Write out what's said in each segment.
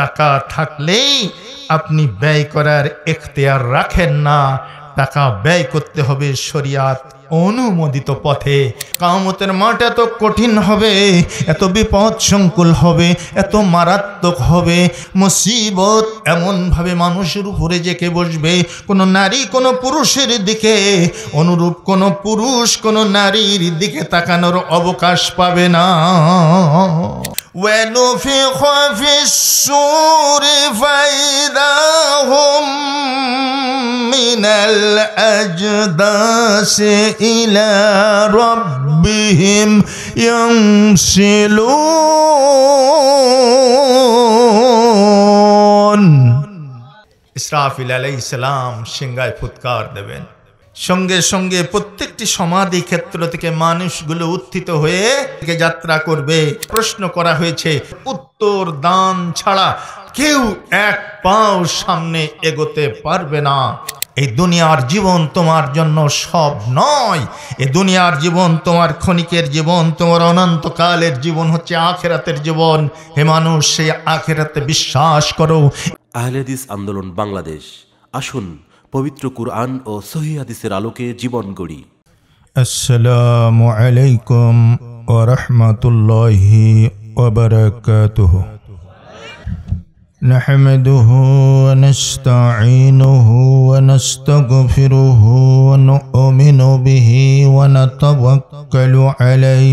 টাকা থাকলেই আপনি ব্যয় করার এখতিয়ার রাখেন না টাকা ব্যয় করতে হবে শরিয়াত অনুমোদিত পথে কামতের মাঠ এত কঠিন হবে এত বিপদ সংকুল হবে এত মারাত্মক হবে মুসিবত এমনভাবে মানুষের উপরে জেকে বসবে কোনো নারী কোনো পুরুষের দিকে অনুরূপ কোনো পুরুষ কোনো নারীর দিকে তাকানোর অবকাশ পাবে না ونفخ في السور فإذا هم من الأجداث إلى ربهم ينسلون إسرافيل عليه السلام شنغاي فتكار دبن সঙ্গে সঙ্গে প্রত্যেকটি সমাধি ক্ষেত্র থেকে মানুষগুলো উত্থিত হয়ে থেকে যাত্রা করবে প্রশ্ন করা হয়েছে উত্তর দান ছাড়া কেউ এক পাও সামনে এগোতে পারবে না এই দুনিয়ার জীবন তোমার জন্য সব নয় এ দুনিয়ার জীবন তোমার ক্ষণিকের জীবন তোমার অনন্তকালের জীবন হচ্ছে আখেরাতের জীবন হে মানুষ সে আখেরাতে বিশ্বাস করো আহলেদিস আন্দোলন বাংলাদেশ আসুন পবিত্র কুরআন ও সহিদের আলোকে জীবন গড়ি আসসালাম আলাইকুম ও রহমতুল্লাহি نحمده ونستعينه ونستغفره ونؤمن به ونتوكل عليه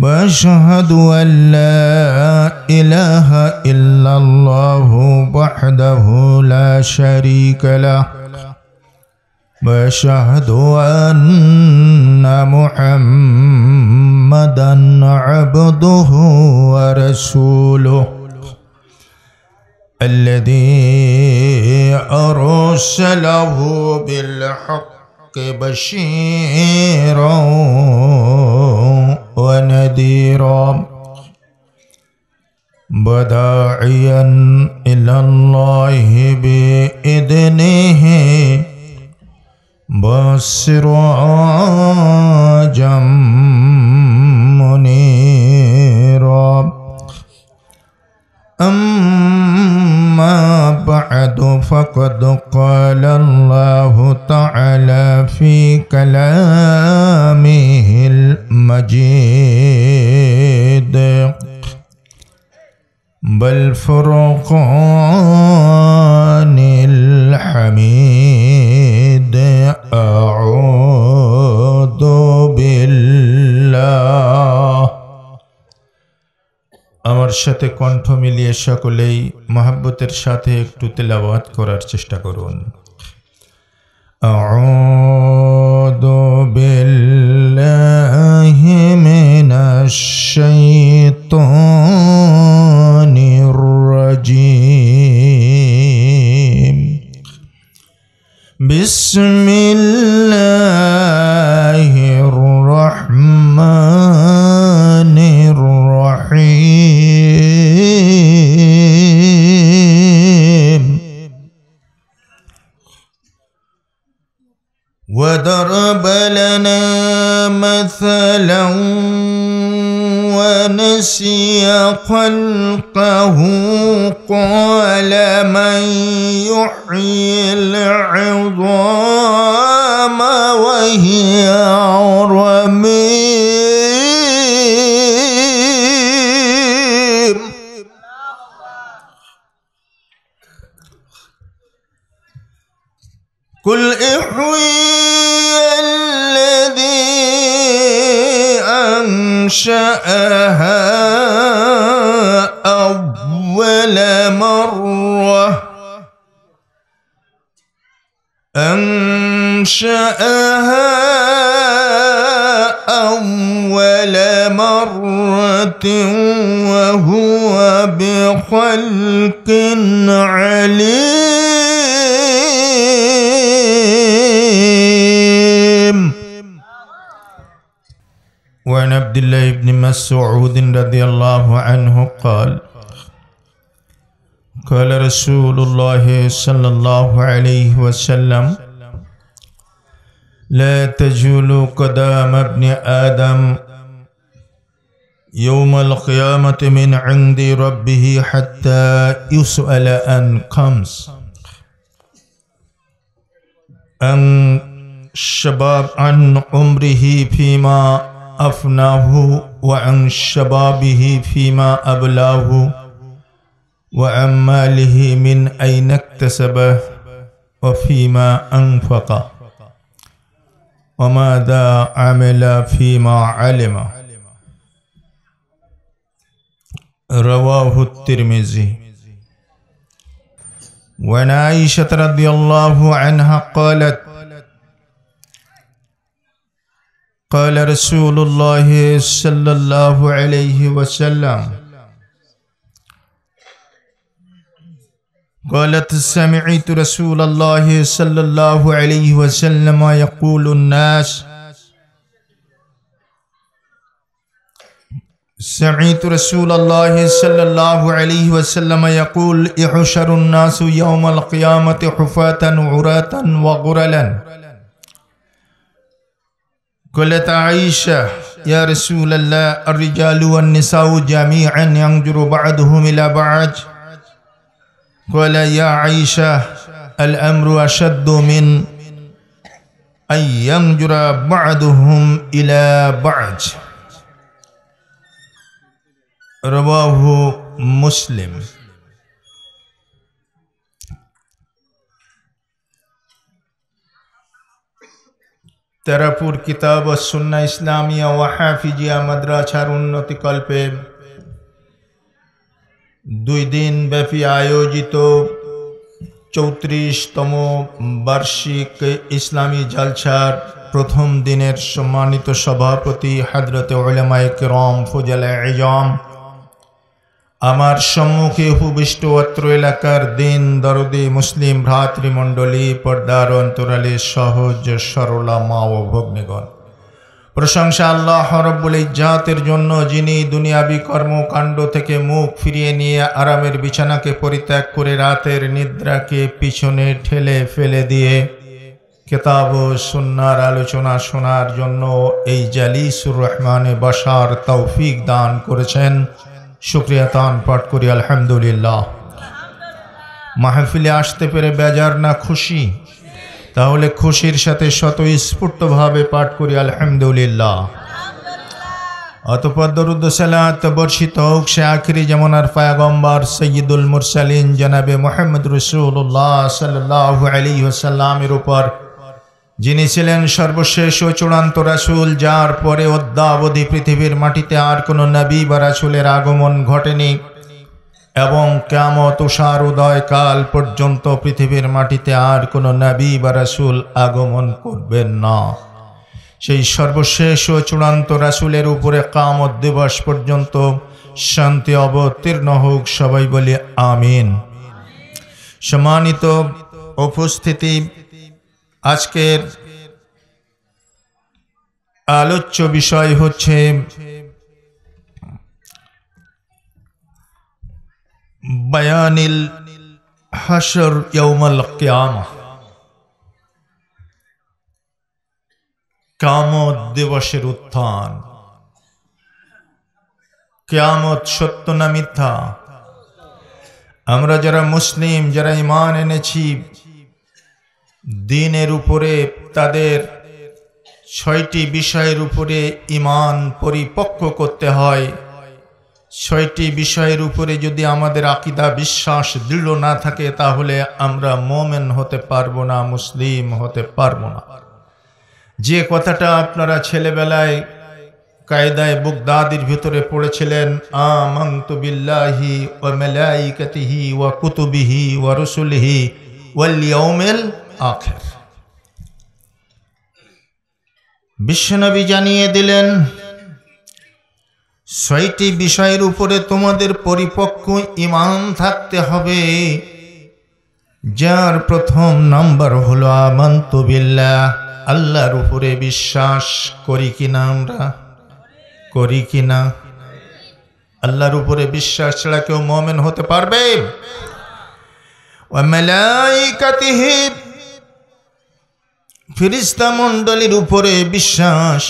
واشهد ان لا اله الا الله وحده لا شريك له واشهد ان محمدا عبده ورسوله الذي ارسله بالحق بشيرا ونذيرا بداعيا إلى الله بإذنه بسراجا منيرا أما بعد فقد قال الله تعالى في كلامه المجيد بل فرقان الحميد أعوذ بالله আমার সাথে কণ্ঠ মিলিয়ে সকলেই মহাব্বতের সাথে একটু তেলাবাদ করার চেষ্টা করুন বিস্মিল্লাহির রহমানির রহিম وضرب لنا مثلا ونسي خلقه قال من يحيي العظام وهي رميم قل احيي أنشأها أول مرة أنشأها أول مرة وهو بخلق عليم الله بن مسعود رضي الله عنه قال قال رسول الله صلى الله عليه وسلم لا تجول قدام ابن آدم يوم القيامة من عند ربه حتى يسأل عن خمس عن شباب عن عمره فيما أفناه وعن شبابه فيما أبلاه وعن ماله من أين اكتسبه وفيما أنفقه وماذا عمل فيما علم رواه الترمذي وعن عائشة رضي الله عنها قالت قال رسول الله صلى الله عليه وسلم قالت سمعت رسول الله صلى الله عليه وسلم يقول الناس سمعت رسول الله صلى الله عليه وسلم يقول احشر الناس يوم القيامة حفاة عراة وغرلا قلت عائشة يا رسول الله الرجال والنساء جميعا ينجر بعضهم إلى بعض قال يا عائشة الأمر أشد من أن ينجر بعضهم إلى بعض رواه مسلم তেরাপুর কিতাব ও সুন্না ইসলামিয়া ওয়াহাফিজিয়া মাদ্রাসার উন্নতিকল্পে দুই দিন ব্যাপী আয়োজিত চৌত্রিশতম বার্ষিক ইসলামী জালসার প্রথম দিনের সম্মানিত সভাপতি হজরত ওলামায়ক রম ফজাল এজম আমার সম্মুখে উপবিষ্ট অত্র এলাকার দিন দরদি মুসলিম ভ্রাতৃমণ্ডলী পর্দার অন্তরালে সহজ সরলা মা ও ভগ্নিগণ প্রশংসা আল্লাহ হরব্বুল ইজাতের জন্য যিনি দুনিয়াবি কর্মকাণ্ড থেকে মুখ ফিরিয়ে নিয়ে আরামের বিছানাকে পরিত্যাগ করে রাতের নিদ্রাকে পিছনে ঠেলে ফেলে দিয়ে কেতাব ও আলোচনা শোনার জন্য এই জালিসুর রহমানে বসার তৌফিক দান করেছেন শুক্রিয়া তান পাঠ করি আলহামদুলিল্লাহ মাহফিলে আসতে পেরে বেজার না খুশি তাহলে খুশির সাথে স্বতঃস্ফূর্তভাবে পাঠ করি আলহামদুলিল্লাহ অতপর দরুদ্দসালাত বর্ষিত হোক সে আখিরি আর পায়গম্বর সৈয়দুল মুরসালিন জনাবে মোহাম্মদ রসুল্লাহ সাল্লাহ আলী ওসাল্লামের উপর যিনি ছিলেন সর্বশেষ ও চূড়ান্ত রাসুল যার পরে অদ্যাবধি পৃথিবীর মাটিতে আর কোনো নবী বা রাসুলের আগমন ঘটেনি এবং কেমত তুষার উদয় কাল পর্যন্ত পৃথিবীর মাটিতে আর কোনো নবী বা রাসুল আগমন করবেন না সেই সর্বশেষ ও চূড়ান্ত রাসুলের উপরে কামত দিবস পর্যন্ত শান্তি অবতীর্ণ হোক সবাই বলে আমিন সম্মানিত উপস্থিতি আজকের আলোচ্য বিষয় হচ্ছে বয়ানিল হাসর ইয়ৌমাল কেয়ামা কামত দিবসের উত্থান কেয়ামত সত্য না মিথ্যা আমরা যারা মুসলিম যারা ইমান এনেছি দিনের উপরে তাদের ছয়টি বিষয়ের উপরে ইমান পরিপক্ক করতে হয় ছয়টি বিষয়ের উপরে যদি আমাদের আকিদা বিশ্বাস দৃঢ় না থাকে তাহলে আমরা মোমেন হতে পারবো না মুসলিম হতে পারবো না যে কথাটা আপনারা ছেলেবেলায় কায়দায় দাদির ভিতরে পড়েছিলেন আমন্তু বিল্লাহি মেলাই কতিহি ও কুতুবিহি ও রসুলহি ওয়াল আখের বিশ্বনবী জানিয়ে দিলেন ছয়টি বিষয়ের উপরে তোমাদের পরিপক্ক ইমান থাকতে হবে যার প্রথম নাম্বার হলো আমান্তবিল্লা আল্লাহর উপরে বিশ্বাস করি কিনা আমরা করি কিনা আল্লাহর উপরে বিশ্বাস ছাড়া কেউ মমেন হতে পারবে ফিরিস্তা মণ্ডলীর উপরে বিশ্বাস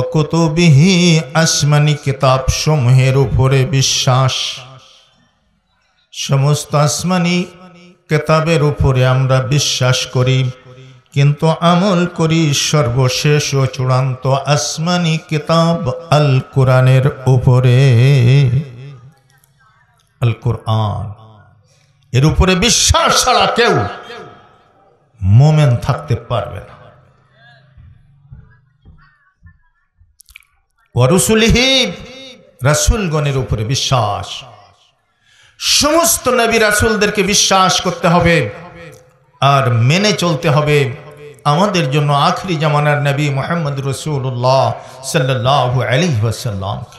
অকতবিহি আসমানি কিতাব সমূহের উপরে বিশ্বাস সমস্ত আসমানি কেতাবের উপরে আমরা বিশ্বাস করি কিন্তু আমল করি সর্বশেষ ও চূড়ান্ত আসমানি কিতাব আল কোরআনের উপরে আল কোরআন এর উপরে বিশ্বাস ছাড়া কেউ মোমেন থাকতে পারবে না ওয়ারুসুলিহি রাসুলগণের উপরে বিশ্বাস সমস্ত নবী রাসুলদেরকে বিশ্বাস করতে হবে আর মেনে চলতে হবে আমাদের জন্য আখরি জামানার নবী মোহাম্মদ রসুল্লাহ সাল্লাহ আলী ওয়াসাল্লামকে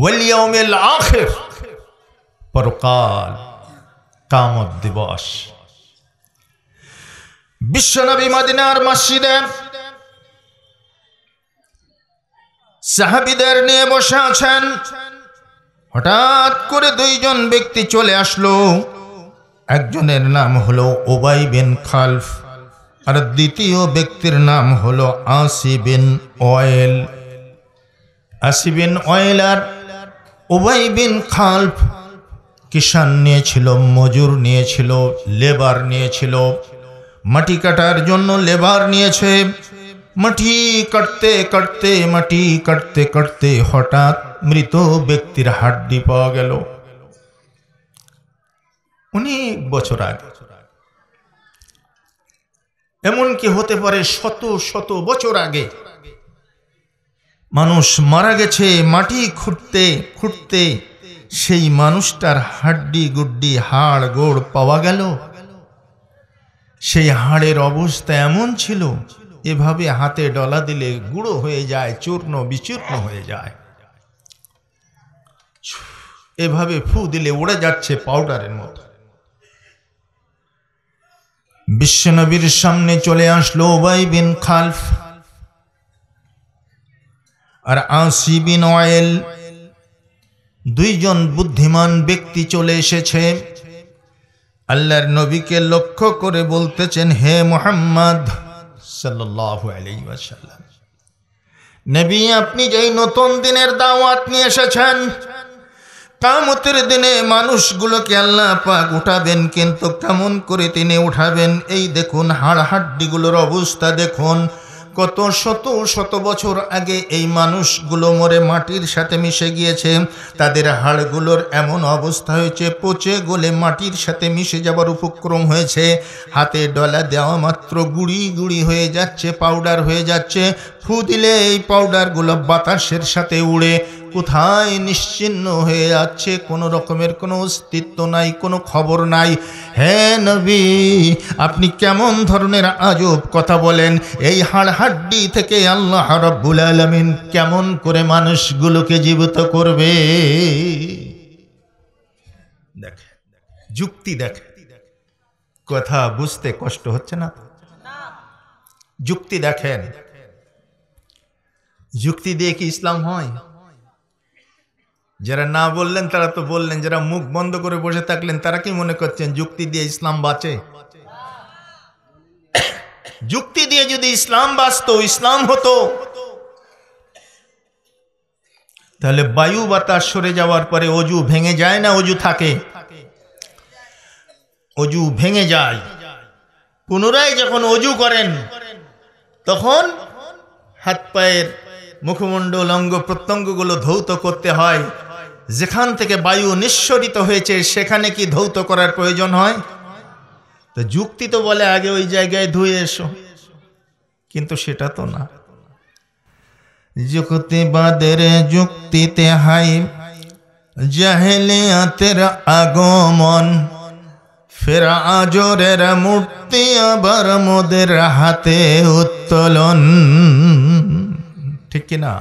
ওয়ালিয়মিল আখের পরকাল কামত দিবস বিশ্বনবী মদিনার মসজিদে সাহাবিদের নিয়ে বসে আছেন হঠাৎ করে দুইজন ব্যক্তি চলে আসলো একজনের নাম হলো ওবাই বিন খালফ আর দ্বিতীয় ব্যক্তির নাম হলো আসি বিন অয়েল আসি বিন অয়েল আর ওবাই বিন খালফ কিষান নিয়েছিল মজুর নিয়েছিল লেবার নিয়েছিল মাটি কাটার জন্য লেবার নিয়েছে মাটি কাটতে কাটতে মাটি কাটতে কাটতে হঠাৎ মৃত ব্যক্তির হাড্ডি পাওয়া গেল অনেক বছর আগে এমনকি হতে পারে শত শত বছর আগে মানুষ মারা গেছে মাটি খুঁড়তে খুঁড়তে সেই মানুষটার হাড্ডি গুড্ডি হাড় গোড় পাওয়া গেল সেই হাড়ের অবস্থা এমন ছিল এভাবে হাতে ডলা দিলে গুঁড়ো হয়ে যায় চূর্ণ বিচূর্ণ হয়ে যায় এভাবে ফু দিলে উড়ে যাচ্ছে পাউডারের মতো বিশ্বনবীর সামনে চলে আসলো ওবাই বিন খালফ আর আসি বিন অয়েল দুইজন বুদ্ধিমান ব্যক্তি চলে এসেছে আল্লাহর নবীকে লক্ষ্য করে বলতেছেন হে মোহাম্মদ সাল্লাহ নবী আপনি যেই নতুন দিনের দাওয়াত নিয়ে এসেছেন কামতের দিনে মানুষগুলোকে আল্লাহ পাক উঠাবেন কিন্তু কেমন করে তিনি উঠাবেন এই দেখুন হাড় হাড্ডিগুলোর অবস্থা দেখুন কত শত শত বছর আগে এই মানুষগুলো মরে মাটির সাথে মিশে গিয়েছে তাদের হাড়গুলোর এমন অবস্থা হয়েছে পচে গলে মাটির সাথে মিশে যাবার উপক্রম হয়েছে হাতে ডলা দেওয়া মাত্র গুড়ি গুড়ি হয়ে যাচ্ছে পাউডার হয়ে যাচ্ছে ফু দিলে এই পাউডারগুলো বাতাসের সাথে উড়ে কোথায় নিশ্চিন্ন হয়ে যাচ্ছে কোনো রকমের কোনো অস্তিত্ব নাই কোনো খবর নাই হ্যাঁ নবী আপনি কেমন ধরনের আজব কথা বলেন এই হাড় হাড্ডি থেকে আল্লাহ রব্বুল আলমিন কেমন করে মানুষগুলোকে জীবিত করবে দেখে যুক্তি দেখ কথা বুঝতে কষ্ট হচ্ছে না যুক্তি দেখেন যুক্তি দিয়ে কি ইসলাম হয় যারা না বললেন তারা তো বললেন যারা মুখ বন্ধ করে বসে থাকলেন তারা কি মনে করছেন যুক্তি দিয়ে ইসলাম বাঁচে যুক্তি দিয়ে যদি ইসলাম বাঁচত ইসলাম হতো তাহলে বায়ু বাতাস সরে যাওয়ার পরে অজু ভেঙে যায় না অজু থাকে অজু ভেঙে যায় পুনরায় যখন অজু করেন তখন হাত পায়ের মুখমণ্ডল অঙ্গ প্রত্যঙ্গগুলো ধৌত করতে হয় যেখান থেকে বায়ু নিঃসরিত হয়েছে সেখানে কি ধৌত করার প্রয়োজন হয় তো যুক্তি তো বলে আগে ওই জায়গায় ধুয়ে এসো কিন্তু সেটা তো না যুক্তিবাদের যুক্তিতে হাই জাহেলিয়াতের আগমন ফেরা আজরের মূর্তি আবার মোদের হাতে উত্তোলন ঠিক কিনা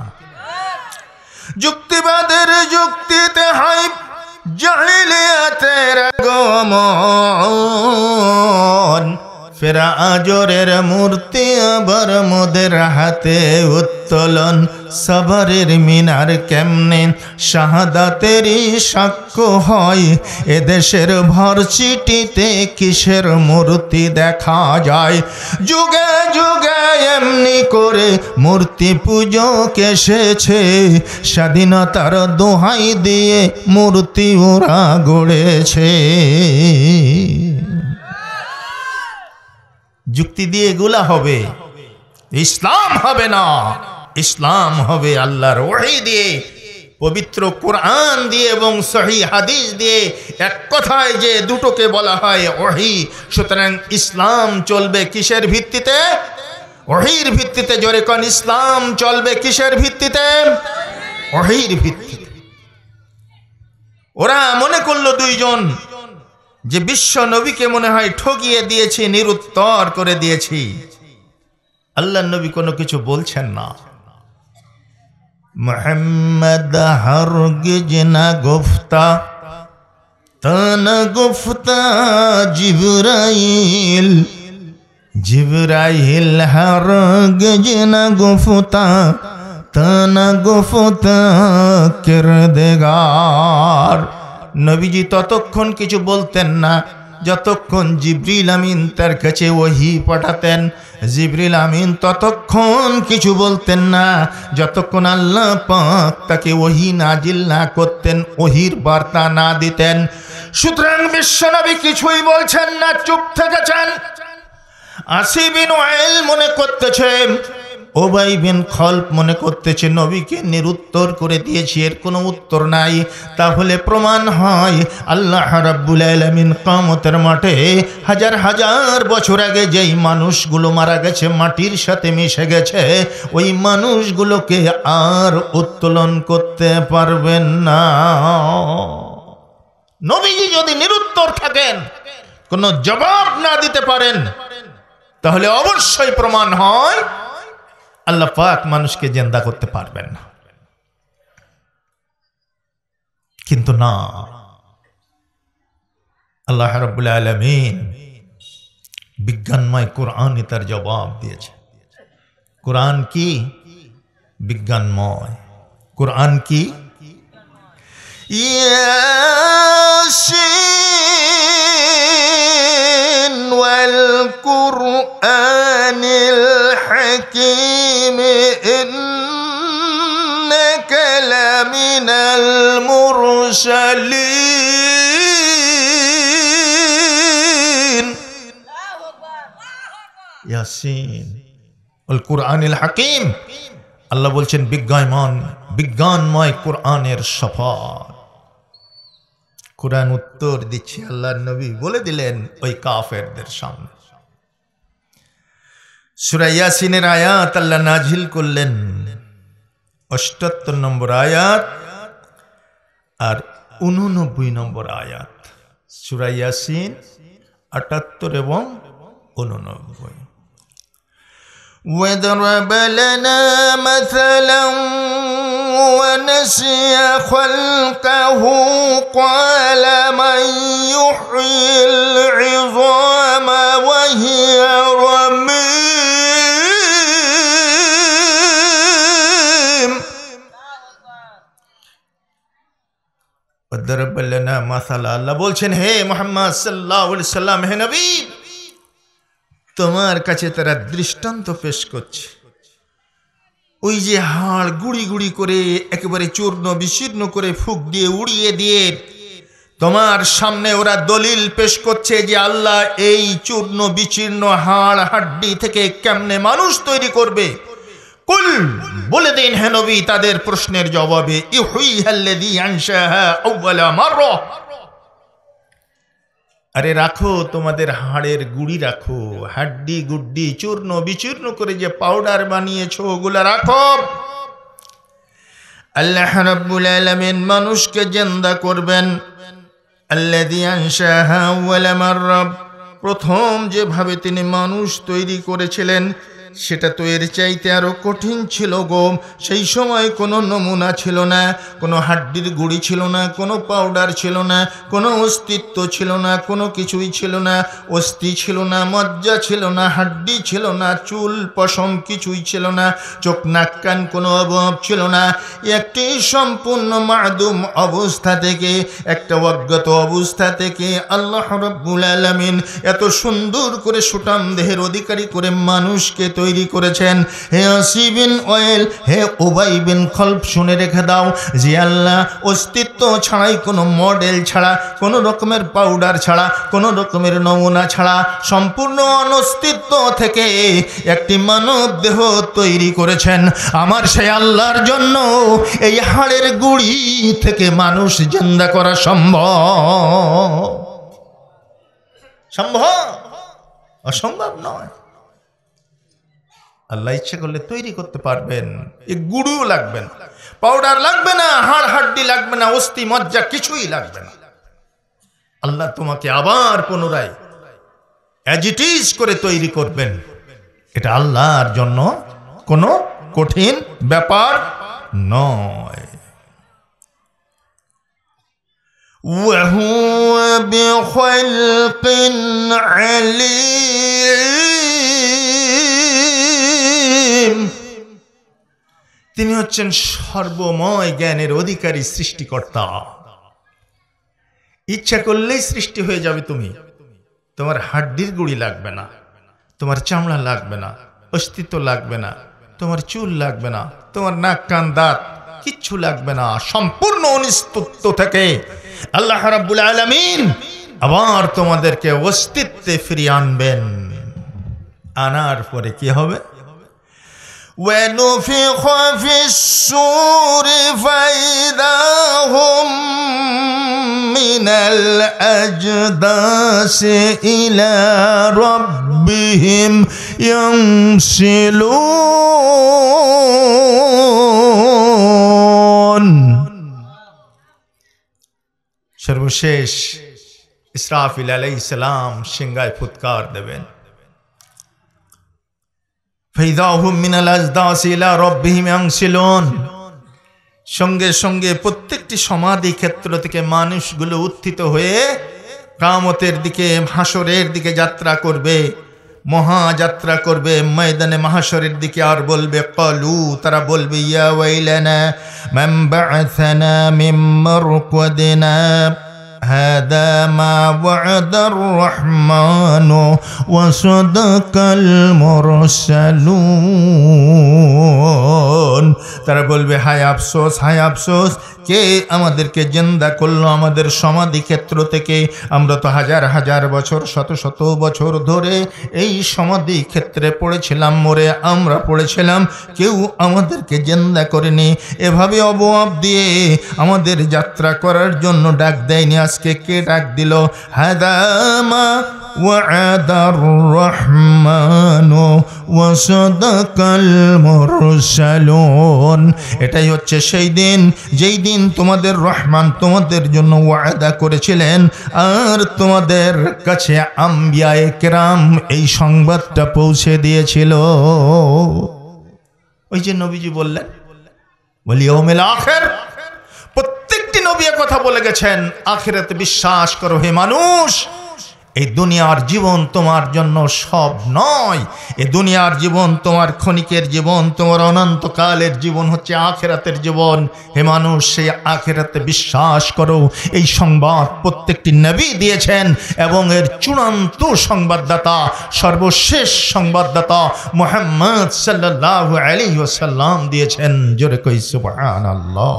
যুক্তিবাদের যুক্তিতে হাই জাহিলিয়াতের গম ফেরা আজরের মূর্তি আবার মোদের হাতে উত্তোলন সাবারের মিনার কেমনে শাহাদাতেরই সাক্ষ্য হয় এদেশের চিটিতে কিসের মূর্তি দেখা যায় যুগে যুগে এমনি করে মূর্তি পুজো কেসেছে স্বাধীনতার দোহাই দিয়ে মূর্তি ওরা গড়েছে যুক্তি দিয়ে গুলা হবে ইসলাম হবে না ইসলাম হবে আল্লাহর ওহি দিয়ে পবিত্র কোরআন দিয়ে এবং সহি হাদিস দিয়ে এক কথায় যে দুটোকে বলা হয় ওহি সুতরাং ইসলাম চলবে কিসের ভিত্তিতে ওহির ভিত্তিতে জোরে কন ইসলাম চলবে কিসের ভিত্তিতে ওহির ভিত্তিতে ওরা মনে করলো দুইজন যে বিশ্ব নবীকে মনে হয় ঠগিয়ে দিয়েছি নিরুত্তর করে দিয়েছি আল্লাহ নবী কোনো কিছু বলছেন না মোহাম্মদ গিজ না গুফতা তন গুফতা জিবরাইল জিবরাইল হার না গুফতা তনা গুফতা দেগার নবীজি ততক্ষণ কিছু বলতেন না যতক্ষণ জিবরিল আমিন তার কাছে ওহি পাঠাতেন জিবরিল আমিন ততক্ষণ কিছু বলতেন না যতক্ষণ আল্লাহ পাক তাকে ওহি নাজিল না করতেন ওহির বার্তা না দিতেন সুতরাং বিশ্বনবী কিছুই বলছেন না চুপ থেকেছেন আসিবিন ওয়াইল মনে করতেছে ওবাই বিন খল্প মনে করতেছে নবীকে নিরুত্তর করে দিয়েছি এর কোনো উত্তর নাই তাহলে প্রমাণ হয় আল্লাহ রাব্বুল আলমিন কামতের মাঠে হাজার হাজার বছর আগে যেই মানুষগুলো মারা গেছে মাটির সাথে মিশে গেছে ওই মানুষগুলোকে আর উত্তোলন করতে পারবেন না নবীজি যদি নিরুত্তর থাকেন কোনো জবাব না দিতে পারেন তাহলে অবশ্যই প্রমাণ হয় আল্লাহ পাক মানুষকে জেন্দা করতে পারবেন না কিন্তু না আল্লাহ রবুল্লা আলমিন বিজ্ঞানময় কোরআনই তার জবাব দিয়েছে কোরআন কি বিজ্ঞানময় কোরআন কি ياسين والقرآن الحكيم إنك لمن المرسلين ياسين القرآن الحكيم আল্লাহ বলছেন بيجان ماي قرآن সফর কোরআন উত্তর দিচ্ছে আল্লাহর নবী বলে দিলেন ওই কাফেরদের সামনে সুরাইয়াসিনের আয়াত আল্লাহ নাজিল করলেন অষ্টাত্তর নম্বর আয়াত আর উননব্বই নম্বর আয়াত সুরাইয়াসিন আটাত্তর এবং উননব্বই وَضَرَبَ لَنَا مَثَلًا ونسي خلقه قال من يحيي العظام وهي رميم وضرب لنا مثلا الله বলছেন হে মুহাম্মদ সাল্লাল্লাহু আলাইহি সাল্লাম হে নবী তোমার কাছে তারা দৃষ্টান্ত পেশ করছে ওই যে হাড় গুড়ি গুড়ি করে একেবারে চূর্ণ বিশীর্ণ করে ফুক দিয়ে উড়িয়ে দিয়ে তোমার সামনে ওরা দলিল পেশ করছে যে আল্লাহ এই চূর্ণ বিচীর্ণ হাড় হাড্ডি থেকে কেমনে মানুষ তৈরি করবে কুল বলে দিন হেনবি তাদের প্রশ্নের জবাবে ইহুই হাল্লাযী আনশাহা আউওয়ালা মাররা আরে রাখো তোমাদের হাড়ের গুড়ি রাখো হাড্ডি গুড্ডি চূর্ণ বিচূর্ণ করে যে পাউডার বানিয়েছো ওগুলা রাখো আল্লাহ রাব্বুল আলামিন মানুষকে জেন্দা করবেন প্রথম যেভাবে তিনি মানুষ তৈরি করেছিলেন সেটা তো এর চাইতে আরও কঠিন ছিল গো সেই সময় কোনো নমুনা ছিল না কোনো হাড্ডির গুড়ি ছিল না কোনো পাউডার ছিল না কোনো অস্তিত্ব ছিল না কোনো কিছুই ছিল না অস্থি ছিল না মজ্জা ছিল না হাড্ডি ছিল না চুল পশম কিছুই ছিল না চোখ নাক কান কোনো অভাব ছিল না একটি সম্পূর্ণ মাদুম অবস্থা থেকে একটা অজ্ঞাত অবস্থা থেকে আল্লাহ রব্বুল আলমিন এত সুন্দর করে সুটাম দেহের অধিকারী করে মানুষকে তৈরি তৈরি করেছেন হে আসিবিন ওয়েল হে ওবাইবিন খল্প শুনে রেখে দাও যে আল্লাহ অস্তিত্ব ছাড়াই কোনো মডেল ছাড়া কোনো রকমের পাউডার ছাড়া কোনো রকমের নমুনা ছাড়া সম্পূর্ণ অনস্তিত্ব থেকে একটি মানব দেহ তৈরি করেছেন আমার সে আল্লাহর জন্য এই হাড়ের গুড়ি থেকে মানুষ জিন্দা করা সম্ভব সম্ভব অসম্ভব নয় আল্লাহ ইচ্ছা করলে তৈরি করতে পারবেন এ গুঁড়ো লাগবে না পাউডার লাগবে না হাড় হাড্ডি লাগবে না অস্থি মজ্জা কিছুই লাগবে না আল্লাহ তোমাকে আবার পুনরায় অ্যাজ ইট ইজ করে তৈরি করবেন এটা আল্লাহর জন্য কোনো কঠিন ব্যাপার নয় وهو بخلق عليم আলিম তিনি হচ্ছেন সর্বময় জ্ঞানের অধিকারী সৃষ্টিকর্তা ইচ্ছা করলেই সৃষ্টি হয়ে যাবে তুমি তোমার হাড্ডির গুড়ি লাগবে না তোমার চামড়া লাগবে না অস্তিত্ব লাগবে না তোমার চুল লাগবে না তোমার নাক কান দাঁত কিচ্ছু লাগবে না সম্পূর্ণ অনিস্তত্ব থেকে আল্লাহ রাব্বুল আলামিন আবার তোমাদেরকে অস্তিত্বে ফিরিয়ে আনবেন আনার পরে কি হবে ونفخ في السور فإذا هم من الأجداس إلى ربهم ينسلون شرمشيش إسرافيل عليه السلام شنغاي فتكار دبين সঙ্গে সঙ্গে প্রত্যেকটি সমাধি ক্ষেত্র থেকে মানুষগুলো উত্থিত হয়ে কামতের দিকে হাসরের দিকে যাত্রা করবে মহাযাত্রা করবে ময়দানে মহাসরের দিকে আর বলবে কলু তারা বলবে ইয়া ওয়াইলানা মাম্বা'আসানা هذا ما وعد الرحمن وصدق المرسلون তারা বলবে هاي আফসোস هاي আফসোস কে আমাদেরকে জেন্দা করলো আমাদের সমাধি ক্ষেত্র থেকে আমরা তো হাজার হাজার বছর শত শত বছর ধরে এই সমাধি ক্ষেত্রে পড়েছিলাম মরে আমরা পড়েছিলাম কেউ আমাদেরকে জেন্দা করেনি এভাবে অবয়াব দিয়ে আমাদের যাত্রা করার জন্য ডাক দেয়নি গাছকে কে ডাক দিল হাদামা وعد الرحمن وصدق এটাই হচ্ছে সেই দিন যেই দিন তোমাদের রহমান তোমাদের জন্য ওয়াদা করেছিলেন আর তোমাদের কাছে আম্বিয়ায়ে কেরাম এই সংবাদটা পৌঁছে দিয়েছিল ওই যে নবীজি বললেন বলি ওমেল আখের প্রত্যেকটি নবী কথা বলে গেছেন আখিরাতে বিশ্বাস করো হে মানুষ এই দুনিয়ার জীবন তোমার জন্য সব নয় এ দুনিয়ার জীবন তোমার ক্ষণিকের জীবন তোমার অনন্তকালের জীবন হচ্ছে আখেরাতের জীবন হে মানুষ সে আখেরাতে বিশ্বাস করো এই সংবাদ প্রত্যেকটি নবী দিয়েছেন এবং এর চূড়ান্ত সংবাদদাতা সর্বশেষ সংবাদদাতা মোহাম্মদ সাল্লাহ আলী ওসাল্লাম দিয়েছেন জোরে কই সুবাহ আল্লাহ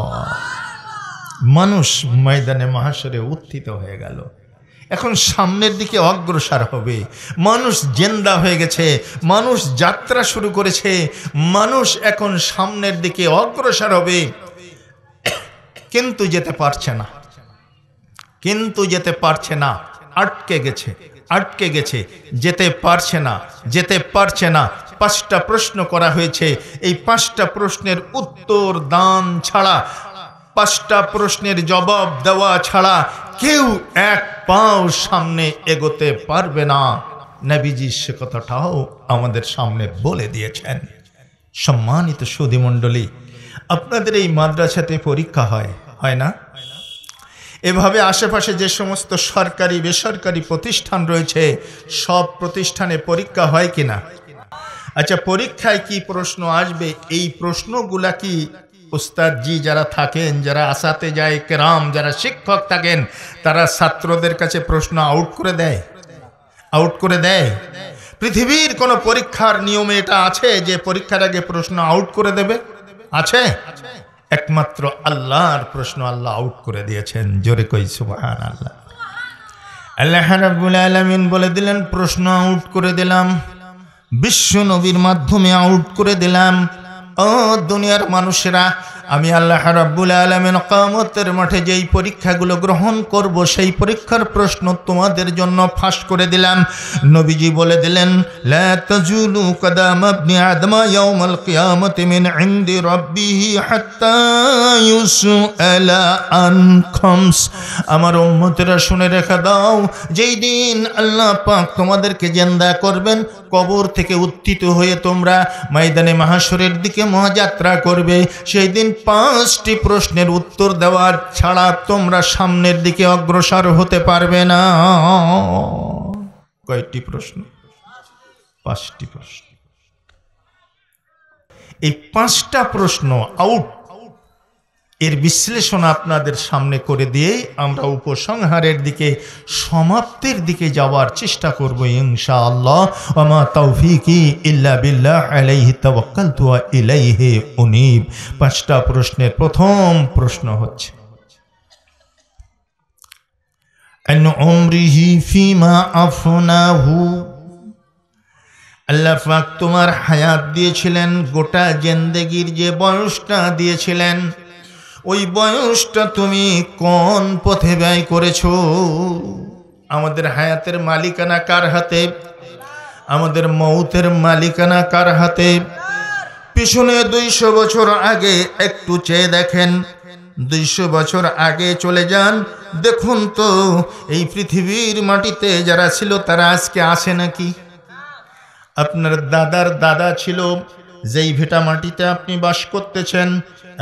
মানুষ ময়দানে মহাসরে উত্থিত হয়ে গেল এখন সামনের দিকে অগ্রসর হবে মানুষ জেন্দা হয়ে গেছে মানুষ যাত্রা শুরু করেছে মানুষ এখন সামনের দিকে অগ্রসর হবে কিন্তু যেতে পারছে না কিন্তু যেতে পারছে না আটকে গেছে আটকে গেছে যেতে পারছে না যেতে পারছে না পাঁচটা প্রশ্ন করা হয়েছে এই পাঁচটা প্রশ্নের উত্তর দান ছাড়া পাঁচটা প্রশ্নের জবাব দেওয়া ছাড়া কেউ এক পাও সামনে এগোতে পারবে না নবীজি সে কথাটাও আমাদের সামনে বলে দিয়েছেন সম্মানিত সুধীমণ্ডলী আপনাদের এই মাদ্রাসাতে পরীক্ষা হয় হয় না এভাবে আশেপাশে যে সমস্ত সরকারি বেসরকারি প্রতিষ্ঠান রয়েছে সব প্রতিষ্ঠানে পরীক্ষা হয় কিনা আচ্ছা পরীক্ষায় কি প্রশ্ন আসবে এই প্রশ্নগুলা কি উস্তাদজি যারা থাকেন যারা আসাতে যায় কেরাম যারা শিক্ষক থাকেন তারা ছাত্রদের কাছে প্রশ্ন আউট করে দেয় আউট করে দেয় পৃথিবীর কোনো পরীক্ষার নিয়মে এটা আছে যে পরীক্ষার আগে প্রশ্ন আউট করে দেবে আছে একমাত্র আল্লাহর প্রশ্ন আল্লাহ আউট করে দিয়েছেন জোরে কই সুবাহান আল্লাহ আল্লাহ রাবুল আলমিন বলে দিলেন প্রশ্ন আউট করে দিলাম বিশ্ব নবীর মাধ্যমে আউট করে দিলাম ও দুনিয়ার মানুষেরা আমি আল্লাহ রাব্বুল আলমেন কামতের মাঠে যেই পরীক্ষাগুলো গ্রহণ করব সেই পরীক্ষার প্রশ্ন তোমাদের জন্য ফাঁস করে দিলাম নবীজি বলে দিলেন লাজুলু কদাম আপনি আদমা ইয়াউমাল কিয়ামতি মিন ইনদি রব্বিহি হাত্তা ইউসআলা আন খামস আমার উম্মতেরা শুনে রেখা দাও যেই দিন আল্লাহ পাক তোমাদেরকে জেন্দা করবেন কবর থেকে উত্থিত হয়ে তোমরা ময়দানে মাহাসরের দিকে মহাযাত্রা করবে সেই দিন পাঁচটি প্রশ্নের উত্তর দেওয়ার ছাড়া তোমরা সামনের দিকে অগ্রসর হতে পারবে না কয়েকটি প্রশ্ন পাঁচটি প্রশ্ন এই পাঁচটা প্রশ্ন আউট এর বিশ্লেষণ আপনাদের সামনে করে দিয়েই আমরা উপসংহারের দিকে সমাপ্তির দিকে যাওয়ার চেষ্টা করবো ইনশা আল্লাহ আমা তৌফিকি ইল্লা বিল্লাহ আলাইহি তবাক্কাল তুয়া ইলাইহে উনিব পাঁচটা প্রশ্নের প্রথম প্রশ্ন হচ্ছে আল্লাহ ফাক তোমার হায়াত দিয়েছিলেন গোটা জেন্দেগির যে বয়সটা দিয়েছিলেন ওই বয়সটা তুমি কোন পথে ব্যয় করেছ আমাদের হায়াতের মালিকানা কার হাতে আমাদের মৌতের মালিকানা কার হাতে পিছনে দুইশো বছর আগে একটু চেয়ে দেখেন দুইশো বছর আগে চলে যান দেখুন তো এই পৃথিবীর মাটিতে যারা ছিল তারা আজকে আসে নাকি আপনার দাদার দাদা ছিল যেই ভেটা মাটিতে আপনি বাস করতেছেন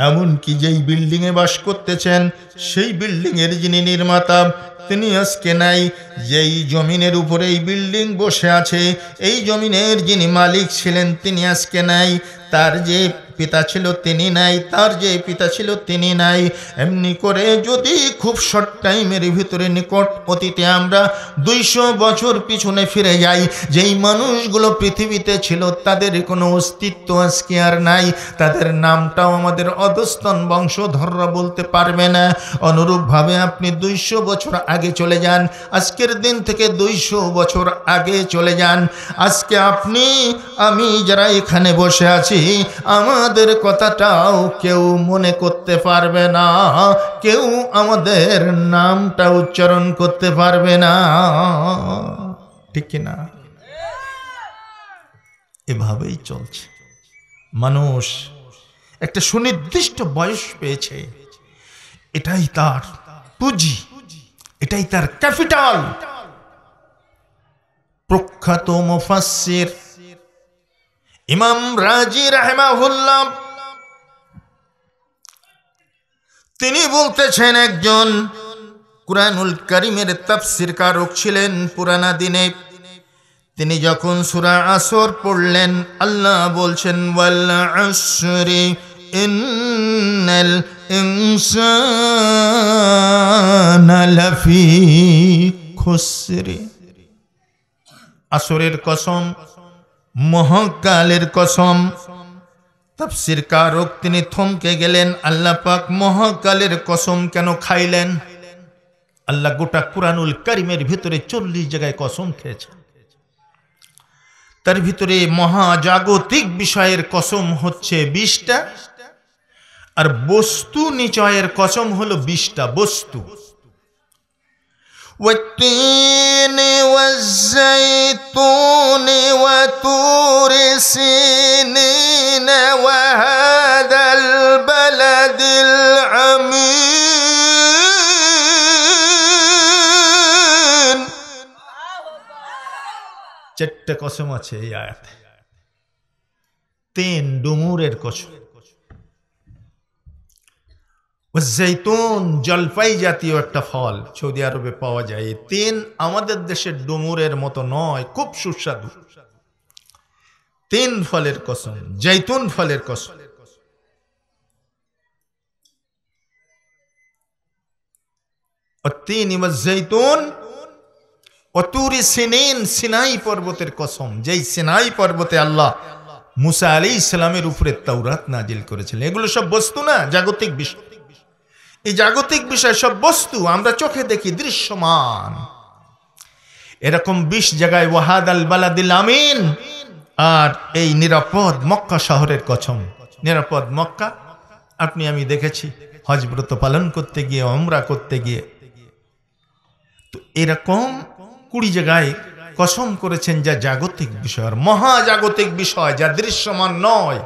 এমন কি যেই বিল্ডিংয়ে বাস করতেছেন সেই বিল্ডিংয়ের যিনি নির্মাতা তিনি আজকে নাই যেই জমিনের উপরে এই বিল্ডিং বসে আছে এই জমিনের যিনি মালিক ছিলেন তিনি আজকে নাই তার যে পিতা ছিল তিনি নাই তার যে পিতা ছিল তিনি নাই এমনি করে যদি খুব শর্ট টাইমের ভিতরে নিকট অতীতে আমরা দুইশো বছর পিছনে ফিরে যাই যেই মানুষগুলো পৃথিবীতে ছিল তাদের কোনো অস্তিত্ব আজকে আর নাই তাদের নামটাও আমাদের অধস্তন বংশধররা বলতে পারবে না অনুরূপভাবে আপনি দুইশো বছর আগে চলে যান আজকের দিন থেকে দুইশো বছর আগে চলে যান আজকে আপনি আমি যারা এখানে বসে আছি আমার আমাদের কথাটাও কেউ মনে করতে পারবে না কেউ আমাদের নামটা উচ্চারণ করতে পারবে না ঠিক না এভাবেই চলছে মানুষ একটা সুনির্দিষ্ট বয়স পেয়েছে এটাই তার পুঁজি এটাই তার ক্যাপিটাল প্রখ্যাত মোফাসের ইমাম রাজি রাহেমাহুল্লাহ তিনি বলতেছেন একজন কুরানুল করিমের তাফসির কারক ছিলেন পুরানা দিনে তিনি যখন সুরা আসর পড়লেন আল্লাহ বলছেন লাফি আসরের কসম মহাকালের কসম তাফসির কারক তিনি থমকে গেলেন আল্লাহ পাক মহাকালের কসম কেন খাইলেন আল্লাহ গোটা কুরআনুল করিমের ভিতরে চল্লিশ জায়গায় কসম খেয়েছেন তার ভিতরে মহাজাগতিক বিষয়ের কসম হচ্ছে বিশটা আর বস্তু নিচয়ের কসম হলো বিশটা বস্তু والتين والزيتون وتور سنين وهذا البلد العمين চারটে কসম আছে এই আয়াতে তিন ডুমুরের কসম ও জৈতুন জলপাই জাতীয় একটা ফল সৌদি আরবে পাওয়া যায় তিন আমাদের দেশের ডুমুরের মতো নয় খুব সুস্বাদু তিন ফলের কসম জৈতুন ফলের কসম তিন জৈতুন অতুরি সিনিন সিনাই পর্বতের কসম যেই সিনাই পর্বতে আল্লাহ মুসা আলী ইসলামের উপরে তাওরাত নাজিল করেছিলেন এগুলো সব বস্তু না জাগতিক বিষয় এই জাগতিক বিষয় সব বস্তু আমরা চোখে দেখি দৃশ্যমান এরকম বিশ জায়গায় ওয়াহাদ আল বালাদিল আমিন আর এই নিরাপদ মক্কা শহরের কছম নিরাপদ মক্কা আপনি আমি দেখেছি হজব্রত পালন করতে গিয়ে অমরা করতে গিয়ে তো এরকম কুড়ি জায়গায় কসম করেছেন যা জাগতিক বিষয় আর মহাজাগতিক বিষয় যা দৃশ্যমান নয়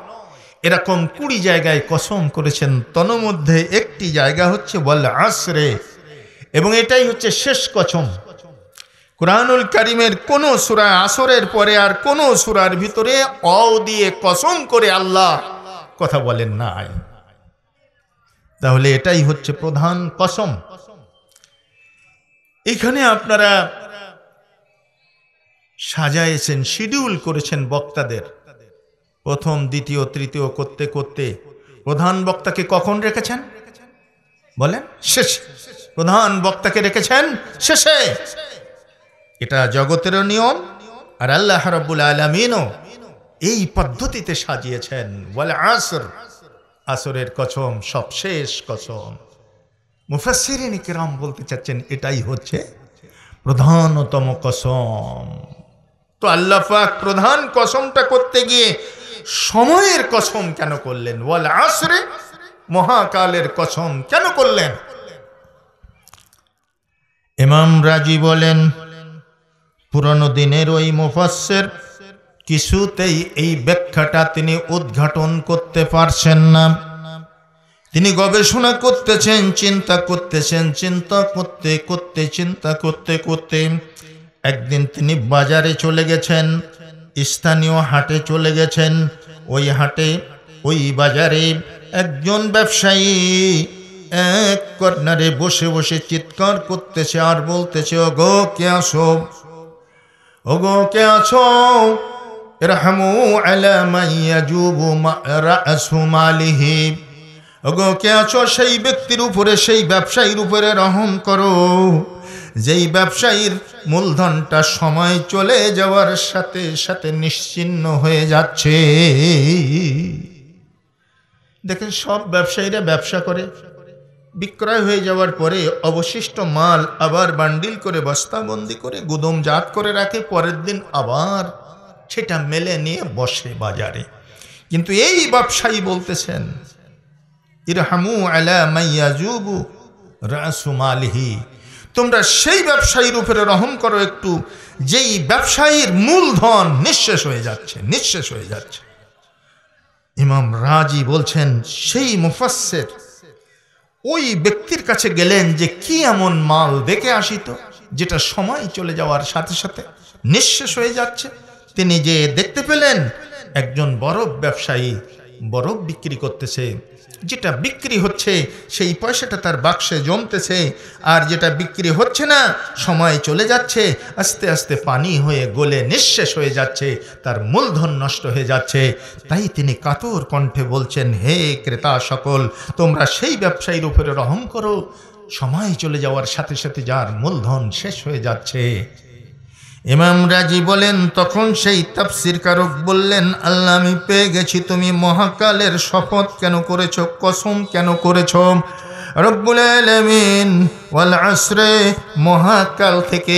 এরকম কুড়ি জায়গায় কসম করেছেন তনমধ্যে একটি জায়গা হচ্ছে বল আসরে এবং এটাই হচ্ছে শেষ কসম কোরআনুল করিমের কোনো সুরা আসরের পরে আর কোনো সুরার ভিতরে অ দিয়ে কসম করে আল্লাহ কথা বলেন না তাহলে এটাই হচ্ছে প্রধান কসম এখানে আপনারা সাজায়েছেন শিডিউল করেছেন বক্তাদের প্রথম দ্বিতীয় তৃতীয় করতে করতে প্রধান বক্তাকে কখন রেখেছেন বলেন শেষ প্রধান বক্তাকে রেখেছেন শেষে এটা জগতেরও নিয়ম আর আল্লাহ রাব্বুল আলমিনও এই পদ্ধতিতে সাজিয়েছেন বলে আসর আসরের কসম সব শেষ কসম মুফাসিরিন কিরাম বলতে চাচ্ছেন এটাই হচ্ছে প্রধানতম কসম তো আল্লাহ প্রধান কসমটা করতে গিয়ে সময়ের কসম কেন করলেন বলে আসরে মহাকালের কসম কেন করলেন ইমাম রাজি বলেন পুরনো দিনের ওই মুফাসের কিছুতেই এই ব্যাখ্যাটা তিনি উদ্ঘাটন করতে পারছেন না তিনি গবেষণা করতেছেন চিন্তা করতেছেন চিন্তা করতে করতে চিন্তা করতে করতে একদিন তিনি বাজারে চলে গেছেন স্থানীয় হাটে চলে গেছেন ওই হাটে ওই বাজারে একজন ব্যবসায়ী এক কর্নারে বসে বসে চিৎকার করতেছে আর বলতেছে ও গো কে আসো ওগো কে আছো রাহমু আলা মাইয়াজুবু রাসু মালিহি গো কে আছো সেই ব্যক্তির উপরে সেই ব্যবসায়ীর উপরে রহম করো যেই ব্যবসায়ীর মূলধনটা সময় চলে যাওয়ার সাথে সাথে নিশ্চিন্ন হয়ে যাচ্ছে দেখেন সব ব্যবসায়ীরা ব্যবসা করে বিক্রয় হয়ে যাওয়ার পরে অবশিষ্ট মাল আবার বান্ডিল করে বস্তাবন্দি করে গুদম জাত করে রাখে পরের দিন আবার সেটা মেলে নিয়ে বসে বাজারে কিন্তু এই ব্যবসায়ী বলতেছেন ইরহামু আলা মাইয়াজুবু রাসুমালিহি তোমরা সেই ব্যবসায়ীর উপরে রহম করো একটু যেই ব্যবসায়ীর মূলধন নিঃশেষ হয়ে যাচ্ছে নিঃশেষ হয়ে যাচ্ছে ইমাম রাজি বলছেন সেই মুফাসের ওই ব্যক্তির কাছে গেলেন যে কি এমন মাল দেখে আসিত যেটা সময় চলে যাওয়ার সাথে সাথে নিঃশেষ হয়ে যাচ্ছে তিনি যে দেখতে পেলেন একজন বরফ ব্যবসায়ী বরফ বিক্রি করতেছে যেটা বিক্রি হচ্ছে সেই পয়সাটা তার বাক্সে জমতেছে আর যেটা বিক্রি হচ্ছে না সময় চলে যাচ্ছে আস্তে আস্তে পানি হয়ে গলে নিঃশেষ হয়ে যাচ্ছে তার মূলধন নষ্ট হয়ে যাচ্ছে তাই তিনি কাতর কণ্ঠে বলছেন হে ক্রেতা সকল তোমরা সেই ব্যবসায়ীর উপরে রহম করো সময় চলে যাওয়ার সাথে সাথে যার মূলধন শেষ হয়ে যাচ্ছে ইমাম রাজি বলেন তখন সেই তাফসির কারক বললেন আল্লাহ আমি পেয়ে গেছি তুমি মহাকালের শপথ কেন করেছ কসম কেন করেছ রব্বুল আলমিন ওয়াল আশ্রে মহাকাল থেকে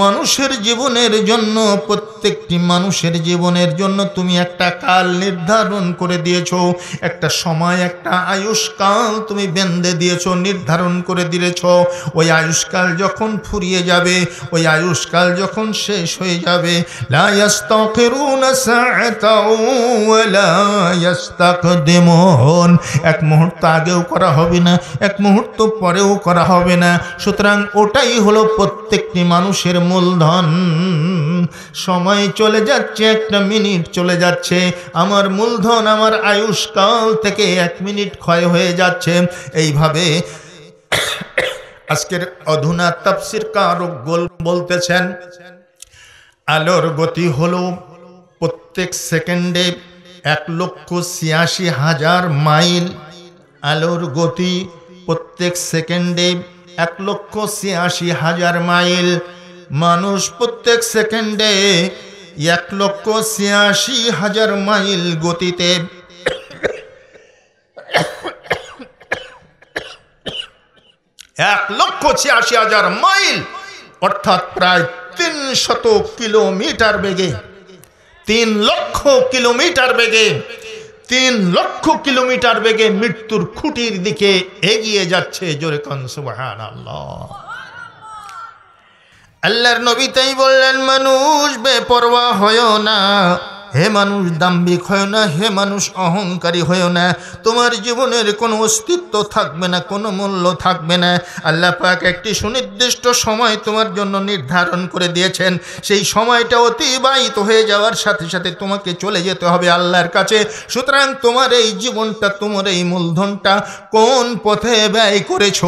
মানুষের জীবনের জন্য প্রত্যেকটি মানুষের জীবনের জন্য তুমি একটা কাল নির্ধারণ করে দিয়েছ একটা সময় একটা আয়ুষ্কাল তুমি বেঁধে দিয়েছ নির্ধারণ করে দিয়েছ ওই আয়ুষ্কাল যখন ফুরিয়ে যাবে ওই আয়ুষ্কাল যখন শেষ হয়ে যাবে এক মুহূর্ত আগেও করা হবে না এক মুহূর্ত পরেও করা হবে না না সুতরাং ওটাই হলো প্রত্যেকটি মানুষের মূলধন সময় চলে যাচ্ছে একটা মিনিট চলে যাচ্ছে আমার মূলধন আমার আয়ুষ্কাল থেকে এক মিনিট ক্ষয় হয়ে যাচ্ছে এইভাবে আজকের অধুনা তাপসির কারক গোল বলতেছেন আলোর গতি হলো প্রত্যেক সেকেন্ডে এক লক্ষ ছিয়াশি হাজার মাইল আলোর গতি প্রত্যেক সেকেন্ডে এক লক্ষ ছিয়াশি হাজার মাইল মানুষ প্রত্যেক সেকেন্ডে এক লক্ষ ছিয়াশি হাজার মাইল গতিতে এক লক্ষ ছিয়াশি হাজার মাইল অর্থাৎ প্রায় তিন শত কিলোমিটার বেগে তিন লক্ষ কিলোমিটার বেগে তিন লক্ষ কিলোমিটার বেগে মৃত্যুর খুঁটির দিকে এগিয়ে যাচ্ছে জোরে কনসুবাহান আল্লাহ আল্লাহর নবী তাই বললেন মানুষ বেপরোয়া হয় না হে মানুষ দাম্ভিক হয় না হে মানুষ অহংকারী হয় না তোমার জীবনের কোনো অস্তিত্ব থাকবে না কোনো মূল্য থাকবে না আল্লাহ পাক একটি সুনির্দিষ্ট সময় তোমার জন্য নির্ধারণ করে দিয়েছেন সেই সময়টা অতিবাহিত হয়ে যাওয়ার সাথে সাথে তোমাকে চলে যেতে হবে আল্লাহর কাছে সুতরাং তোমার এই জীবনটা তোমার এই মূলধনটা কোন পথে ব্যয় করেছ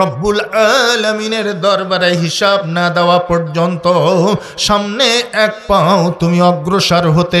রব্বুল আলমিনের দরবারে হিসাব না দেওয়া পর্যন্ত সামনে এক পাও তুমি অগ্রসর হতে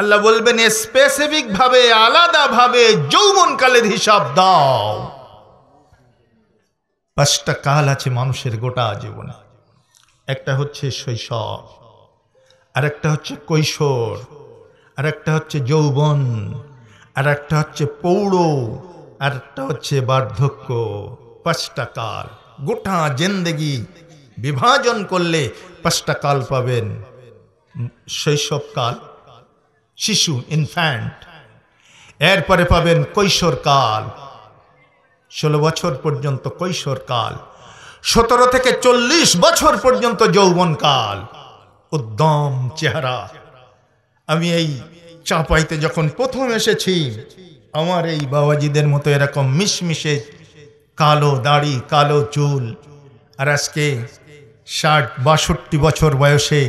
আল্লাহ বলবেন স্পেসিফিক ভাবে আলাদাভাবে যৌবনকালের হিসাব দাও পাঁচটা কাল আছে মানুষের গোটা জীবনে একটা হচ্ছে শৈশব আর একটা হচ্ছে কৈশোর আর একটা হচ্ছে যৌবন আর একটা হচ্ছে পৌড় আর একটা হচ্ছে বার্ধক্য পাঁচটা কাল গোটা জেন্দেগি বিভাজন করলে পাঁচটা কাল পাবেন শৈশবকাল শিশু ইনফ্যান্ট এরপরে পাবেন কৈশোরকাল ষোলো বছর পর্যন্ত কৈশোরকাল সতেরো থেকে চল্লিশ বছর পর্যন্ত যৌবনকাল উদ্যম চেহারা আমি এই চাঁপাইতে যখন প্রথম এসেছি আমার এই বাবাজিদের মতো এরকম মিশমিশে কালো দাড়ি কালো চুল আর আজকে ষাট বাষট্টি বছর বয়সে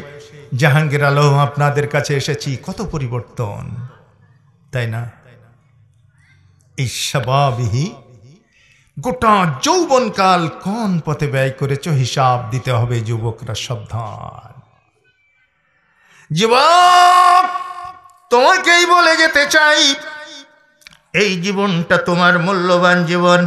জাহাঙ্গীর আলম আপনাদের কাছে এসেছি কত পরিবর্তন তাই না এই স্বভাবহি গোটা যৌবনকাল কোন পথে ব্যয় করেছ হিসাব দিতে হবে যুবকরা সাবধান যুবক তোমাকেই বলে যেতে চাই এই জীবনটা তোমার মূল্যবান জীবন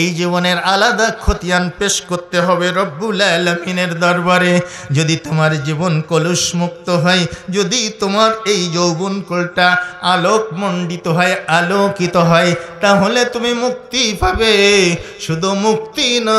এই জীবনের আলাদা খতিয়ান পেশ করতে হবে রব্বুল আলমিনের দরবারে যদি তোমার জীবন কলুষ মুক্ত হয় যদি তোমার এই যৌবন আলোক আলোকমণ্ডিত হয় আলোকিত হয় তাহলে তুমি মুক্তি পাবে শুধু মুক্তি না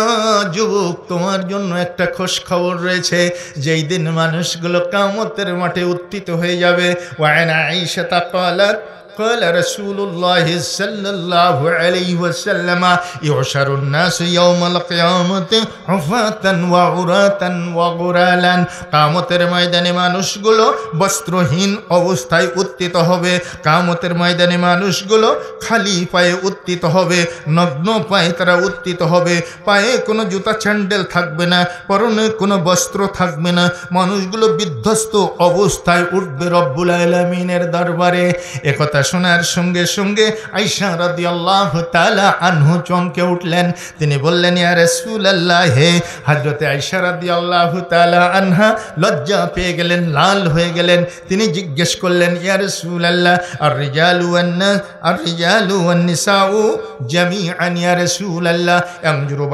যুবক তোমার জন্য একটা খোশ খবর রয়েছে যেই দিন মানুষগুলো কামতের মাঠে উত্থিত হয়ে যাবে ওয়ায়না আইসা তাকালাত قال رسول الله صلى الله عليه وسلم يحشر الناس يوم القيامة حفاة وعراة وغرالا কামতের ময়দানে মানুষগুলো বস্ত্রহীন অবস্থায় উত্তিত হবে কামতের ময়দানে মানুষগুলো খালি পায়ে উত্তিত হবে নগ্ন পায়ে তারা উত্তিত হবে পায়ে কোনো জুতা চ্যান্ডেল থাকবে না পরনে কোনো বস্ত্র থাকবে না মানুষগুলো বিধ্বস্ত অবস্থায় উঠবে রব্বুল আলমিনের দরবারে একথা শোনার সঙ্গে সঙ্গে আইসা রাদি আল্লাহ তালা আনহু চমকে উঠলেন তিনি বললেন ইয়ার রসুল আল্লাহ হে হাজরতে আইসা রাদি আল্লাহ তালা আনহা লজ্জা পেয়ে গেলেন লাল হয়ে গেলেন তিনি জিজ্ঞেস করলেন ইয়ার রসুল আল্লাহ আর রিজালু আন্না আর রিজালু আন্নিসাউ জমি আন ইয়ার রসুল আল্লাহ আমজুরু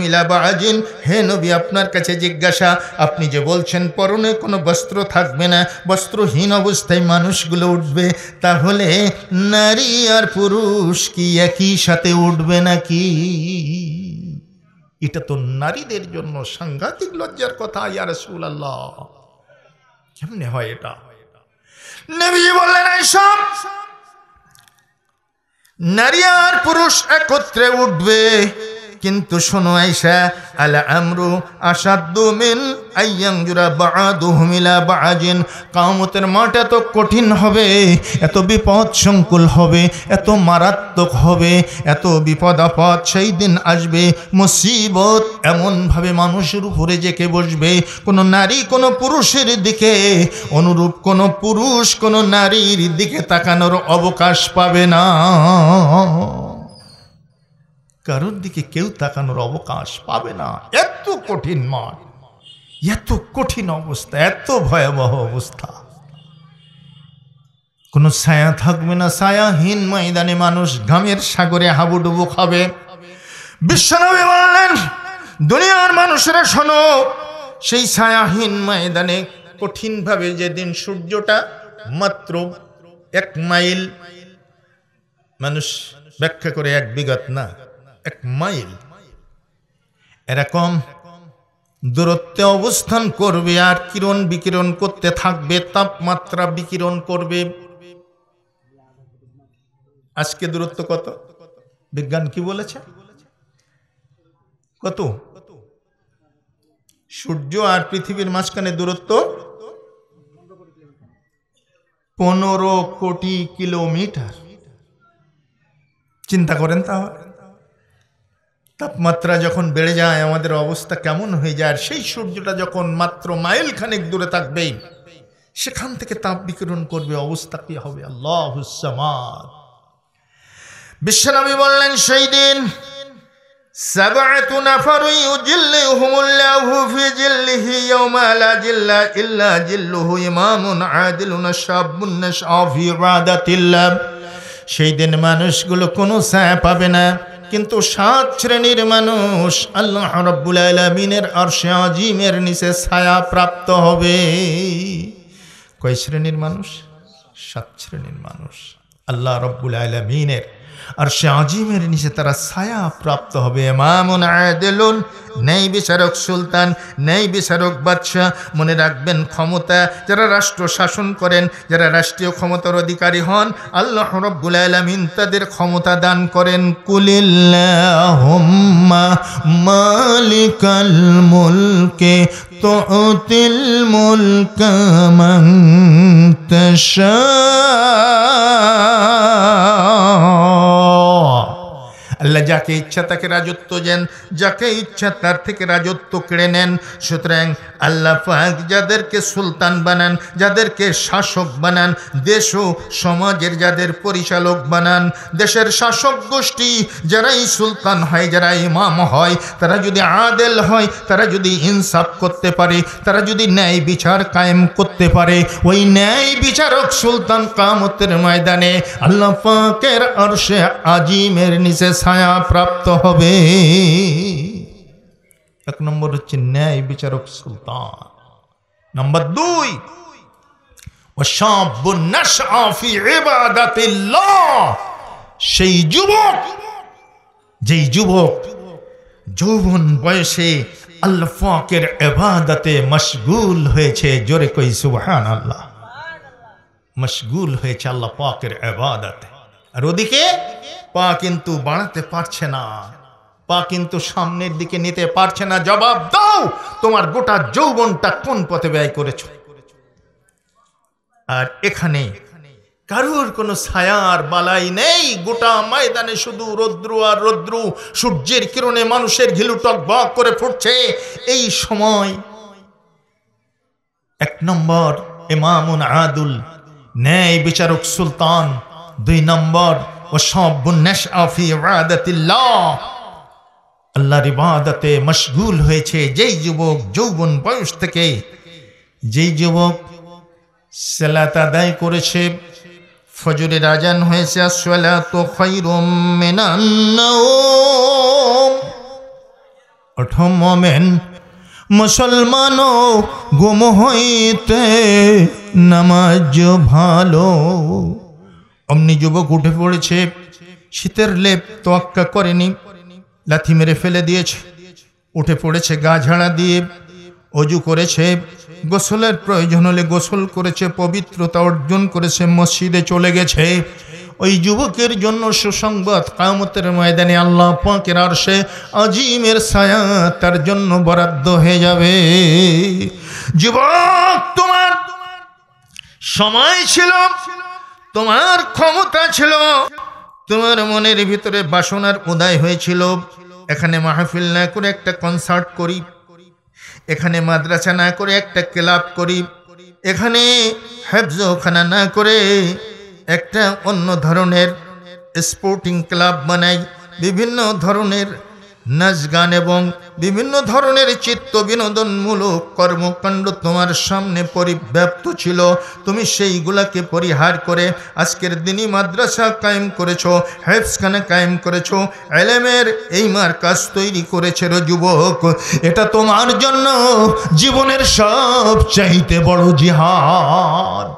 মিলা বাজিন হে নবী আপনার কাছে জিজ্ঞাসা আপনি যে বলছেন পরনে কোনো বস্ত্র থাকবে না বস্ত্রহীন অবস্থায় মানুষগুলো উঠবে তাহলে নারী আর পুরুষ কি একই সাথে উঠবে নাকি এটা তো নারীদের জন্য সাংঘাতিক লজ্জার কথা ইয়ার সুল আল্লাহ কেমনে হয় এটা বললেন এইসব নারী আর পুরুষ একত্রে উঠবে কিন্তু শোনো আইসা আল আমরু আসাদু মিন বাদু হুমিলা বাজিন কামতের মাঠ এত কঠিন হবে এত বিপদ সংকুল হবে এত মারাত্মক হবে এত বিপদ আপদ সেই দিন আসবে মুসিবত এমনভাবে মানুষের উপরে জেকে বসবে কোনো নারী কোনো পুরুষের দিকে অনুরূপ কোনো পুরুষ কোনো নারীর দিকে তাকানোর অবকাশ পাবে না কারোর দিকে কেউ তাকানোর অবকাশ পাবে না এত কঠিন মাঠ এত কঠিন অবস্থা এত ভয়াবহ অবস্থা কোনো ছায়া থাকবে না ছায়াহীন ময়দানে মানুষ গামের সাগরে হাবুডুবু খাবে বিশ্বনবী বললেন দুনিয়ার মানুষেরা শোনো সেই ছায়াহীন ময়দানে কঠিনভাবে যেদিন সূর্যটা মাত্র এক মাইল মানুষ ব্যাখ্যা করে এক বিগত না এক মাইল এরকম দূরত্বে অবস্থান করবে আর কিরণ বিকিরণ করতে থাকবে তাপমাত্রা বিকিরণ করবে আজকে দূরত্ব কত বিজ্ঞান কি বলেছে কত সূর্য আর পৃথিবীর মাঝখানে দূরত্ব পনেরো কোটি কিলোমিটার চিন্তা করেন তাহলে তাপমাত্রা যখন বেড়ে যায় আমাদের অবস্থা কেমন হয়ে যায় আর সেই সূর্যটা যখন মাত্র মাইল খানেক দূরে থাকবে সেখান থেকে তাপ বিকিরণ করবে অবস্থা কি হবে আল্লাহ বিশ্বনবী বললেন সেই দিন সেই দিন মানুষগুলো কোনো ছায়া পাবে না কিন্তু সাত শ্রেণীর মানুষ আল্লাহ রব্বুল আলমিনের আর আজিমের নিচে ছায়া প্রাপ্ত হবে কয় শ্রেণীর মানুষ সাত শ্রেণীর মানুষ আল্লাহ রব্বুল আলমিনের আর সে আজিমের নিচে তারা ছায়া প্রাপ্ত হবে মামুন আয়দেলুন নেই বিচারক সুলতান নেই বিচারক বাদশাহ মনে রাখবেন ক্ষমতা যারা রাষ্ট্র শাসন করেন যারা রাষ্ট্রীয় ক্ষমতার অধিকারী হন আল্লাহ রব্বুল আলমিন তাদের ক্ষমতা দান করেন কুলিল্লাহ মালিকাল মুলকে تعطي الملك من تشاء আল্লাহ যাকে ইচ্ছা তাকে রাজত্ব দেন যাকে ইচ্ছা তার থেকে রাজত্ব কেড়ে নেন সুতরাং আল্লাহ ফাঁক যাদেরকে সুলতান বানান যাদেরকে শাসক বানান দেশ ও সমাজের যাদের পরিচালক বানান দেশের শাসক গোষ্ঠী যারাই সুলতান হয় যারা ইমাম হয় তারা যদি আদেল হয় তারা যদি ইনসাফ করতে পারে তারা যদি ন্যায় বিচার কায়েম করতে পারে ওই ন্যায় বিচারক সুলতান কামতের ময়দানে আল্লাহ ফাঁকের সে আজিমের নিচে ছায়া প্রাপ্ত হবে এক নম্বর হচ্ছে ন্যায় বিচারক সুলতান নম্বর দুই সেই যুবক যেই যুবক যৌবন বয়সে আল্লাহ এবাদাতে মশগুল হয়েছে জোরে কই সুবহান আল্লাহ মশগুল হয়েছে আল্লাহ পাকের এবাদাতে আর ওদিকে পা কিন্তু বাড়াতে পারছে না পা কিন্তু সামনের দিকে নিতে পারছে না জবাব দাও তোমার গোটা যৌবনটা কোন পথে ব্যয় করেছ আর এখানে কারোর কোনো ছায়ার বালাই নেই গোটা ময়দানে শুধু রৌদ্র আর রৌদ্র সূর্যের কিরণে মানুষের ঘিলু বক করে ফুটছে এই সময় এক নম্বর এমামুন আদুল ন্যায় বিচারক সুলতান দুই নম্বর ও আল্লাহর ইবাদতে মশগুল হয়েছে যেই যুবক যৌবন বয়স থেকে যেই যুবক সেলাত আদায় করেছে ফজরের রাজান হয়েছে প্রথম মোমেন মুসলমানও গুম হইতে নামাজ ভালো অমনি যুবক উঠে পড়েছে শীতের লেপ তোয়াক্কা করেনি লাথি মেরে ফেলে দিয়েছে উঠে পড়েছে গা ঝাড়া দিয়ে অজু করেছে গোসলের প্রয়োজন হলে গোসল করেছে পবিত্রতা অর্জন করেছে মসজিদে চলে গেছে ওই যুবকের জন্য সুসংবাদ কামতের ময়দানে আল্লাহ পাঁকের সে আজিমের ছায়া তার জন্য বরাদ্দ হয়ে যাবে যুবক তোমার সময় ছিল তোমার ক্ষমতা ছিল তোমার মনের ভিতরে বাসনার উদয় হয়েছিল এখানে মাহফিল না করে একটা কনসার্ট করি এখানে মাদ্রাসা না করে একটা ক্লাব করি এখানে হ্যাফজখানা না করে একটা অন্য ধরনের স্পোর্টিং ক্লাব বানাই বিভিন্ন ধরনের নাচ গান এবং বিভিন্ন ধরনের চিত্ত বিনোদনমূলক কর্মকাণ্ড তোমার সামনে পরিব্যাপ্ত ছিল তুমি সেইগুলাকে পরিহার করে আজকের দিনই মাদ্রাসা কায়েম করেছ হেফসখানা কায়েম করেছ অ্যালেমের এই মার কাজ তৈরি করেছিল যুবক এটা তোমার জন্য জীবনের সব চাইতে বড় জিহাদ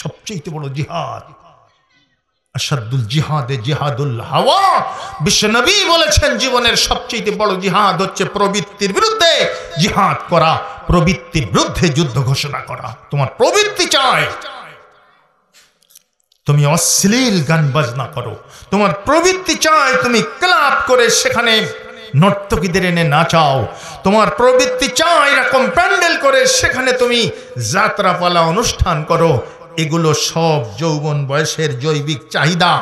সবচেয়ে বড় জিহাদ আসাদুল জিহাদে জিহাদুল হাওয়া বিশ্বনবী বলেছেন জীবনের সবচেয়ে বড় জিহাদ হচ্ছে প্রবৃত্তির বিরুদ্ধে জিহাদ করা প্রবৃত্তির বিরুদ্ধে যুদ্ধ ঘোষণা করা তোমার প্রবৃত্তি চায় তুমি অশ্লীল গান বাজনা করো তোমার প্রবৃত্তি চায় তুমি ক্লাব করে সেখানে নর্তকীদের এনে নাচাও তোমার প্রবৃত্তি চায় এরকম প্যান্ডেল করে সেখানে তুমি যাত্রাপালা অনুষ্ঠান করো এগুলো সব যৌবন বয়সের জৈবিক চাহিদা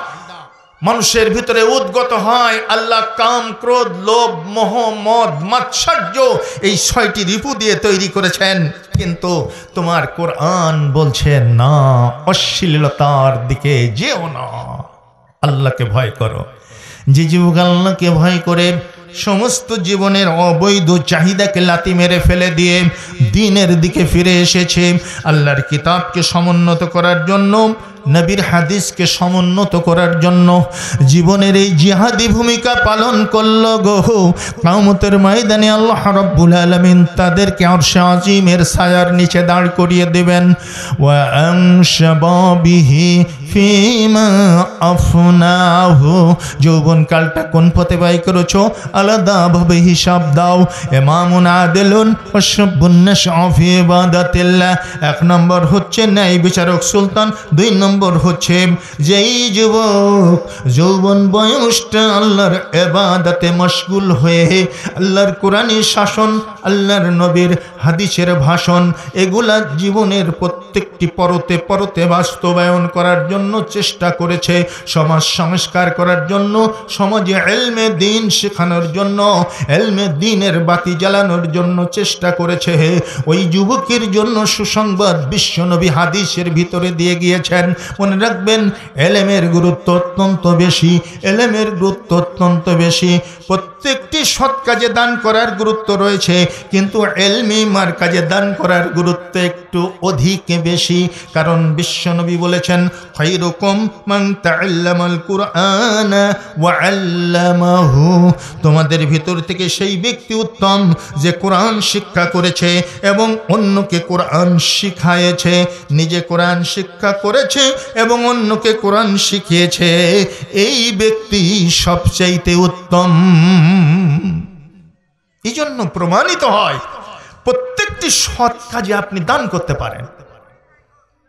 মানুষের ভিতরে উদ্গত হয় আল্লাহ কাম ক্রোধ লোভ মোহ মদ মাৎসর্য এই ছয়টি রিপু দিয়ে তৈরি করেছেন কিন্তু তোমার কোরআন বলছে না অশ্লীলতার দিকে যেও না আল্লাহকে ভয় করো যে যুবক আল্লাহকে ভয় করে সমস্ত জীবনের অবৈধ চাহিদাকে লাতি মেরে ফেলে দিয়ে দিনের দিকে ফিরে এসেছে আল্লাহর কিতাবকে সমুন্নত করার জন্য নবীর হাদিসকে সমুন্নত করার জন্য জীবনের এই জিহাদি ভূমিকা পালন করল গো কামতের ময়দানে আল্লাহ রব্বুল আলমিন তাদেরকে অর্ষে অজিমের ছায়ার নিচে দাঁড় করিয়ে দেবেন ওয়াংশবিহি ফিমা আফনাহ যৌবন কালটা কোন পথে করেছ আলাদা আলাদাভাবে হিসাব দাও এমামুন আদেলুন অসবুন্নাস অফিবাদাতিল্লাহ এক নম্বর হচ্ছে ন্যায় বিচারক সুলতান দুই নম্বর নম্বর হচ্ছে যেই যুবক যৌবন বয়সটা আল্লাহর এবাদাতে মশগুল হয়ে আল্লাহর কোরআনী শাসন আল্লাহর নবীর হাদিসের ভাষণ এগুলা জীবনের প্রত্যেকটি পরতে পরতে বাস্তবায়ন করার জন্য চেষ্টা করেছে সমাজ সংস্কার করার জন্য সমাজে এলমে দিন শেখানোর জন্য এলমে দিনের বাতি জ্বালানোর জন্য চেষ্টা করেছে ওই যুবকের জন্য সুসংবাদ বিশ্বনবী হাদিসের ভিতরে দিয়ে গিয়েছেন মনে রাখবেন এলেমের গুরুত্ব অত্যন্ত বেশি এলেমের গুরুত্ব অত্যন্ত বেশি প্রত্যেকটি সৎ কাজে দান করার গুরুত্ব রয়েছে কিন্তু এলমি মার কাজে দান করার গুরুত্ব একটু অধিক বেশি কারণ বিশ্বনবী বলেছেন হৈরকম মাং কুরআন তোমাদের ভিতর থেকে সেই ব্যক্তি উত্তম যে কোরআন শিক্ষা করেছে এবং অন্যকে কোরআন শিখায়েছে নিজে কোরআন শিক্ষা করেছে এবং অন্যকে কোরআন শিখিয়েছে এই ব্যক্তি সবচাইতে উত্তম এই জন্য প্রমাণিত হয় প্রত্যেকটি সৎ কাজে আপনি দান করতে পারেন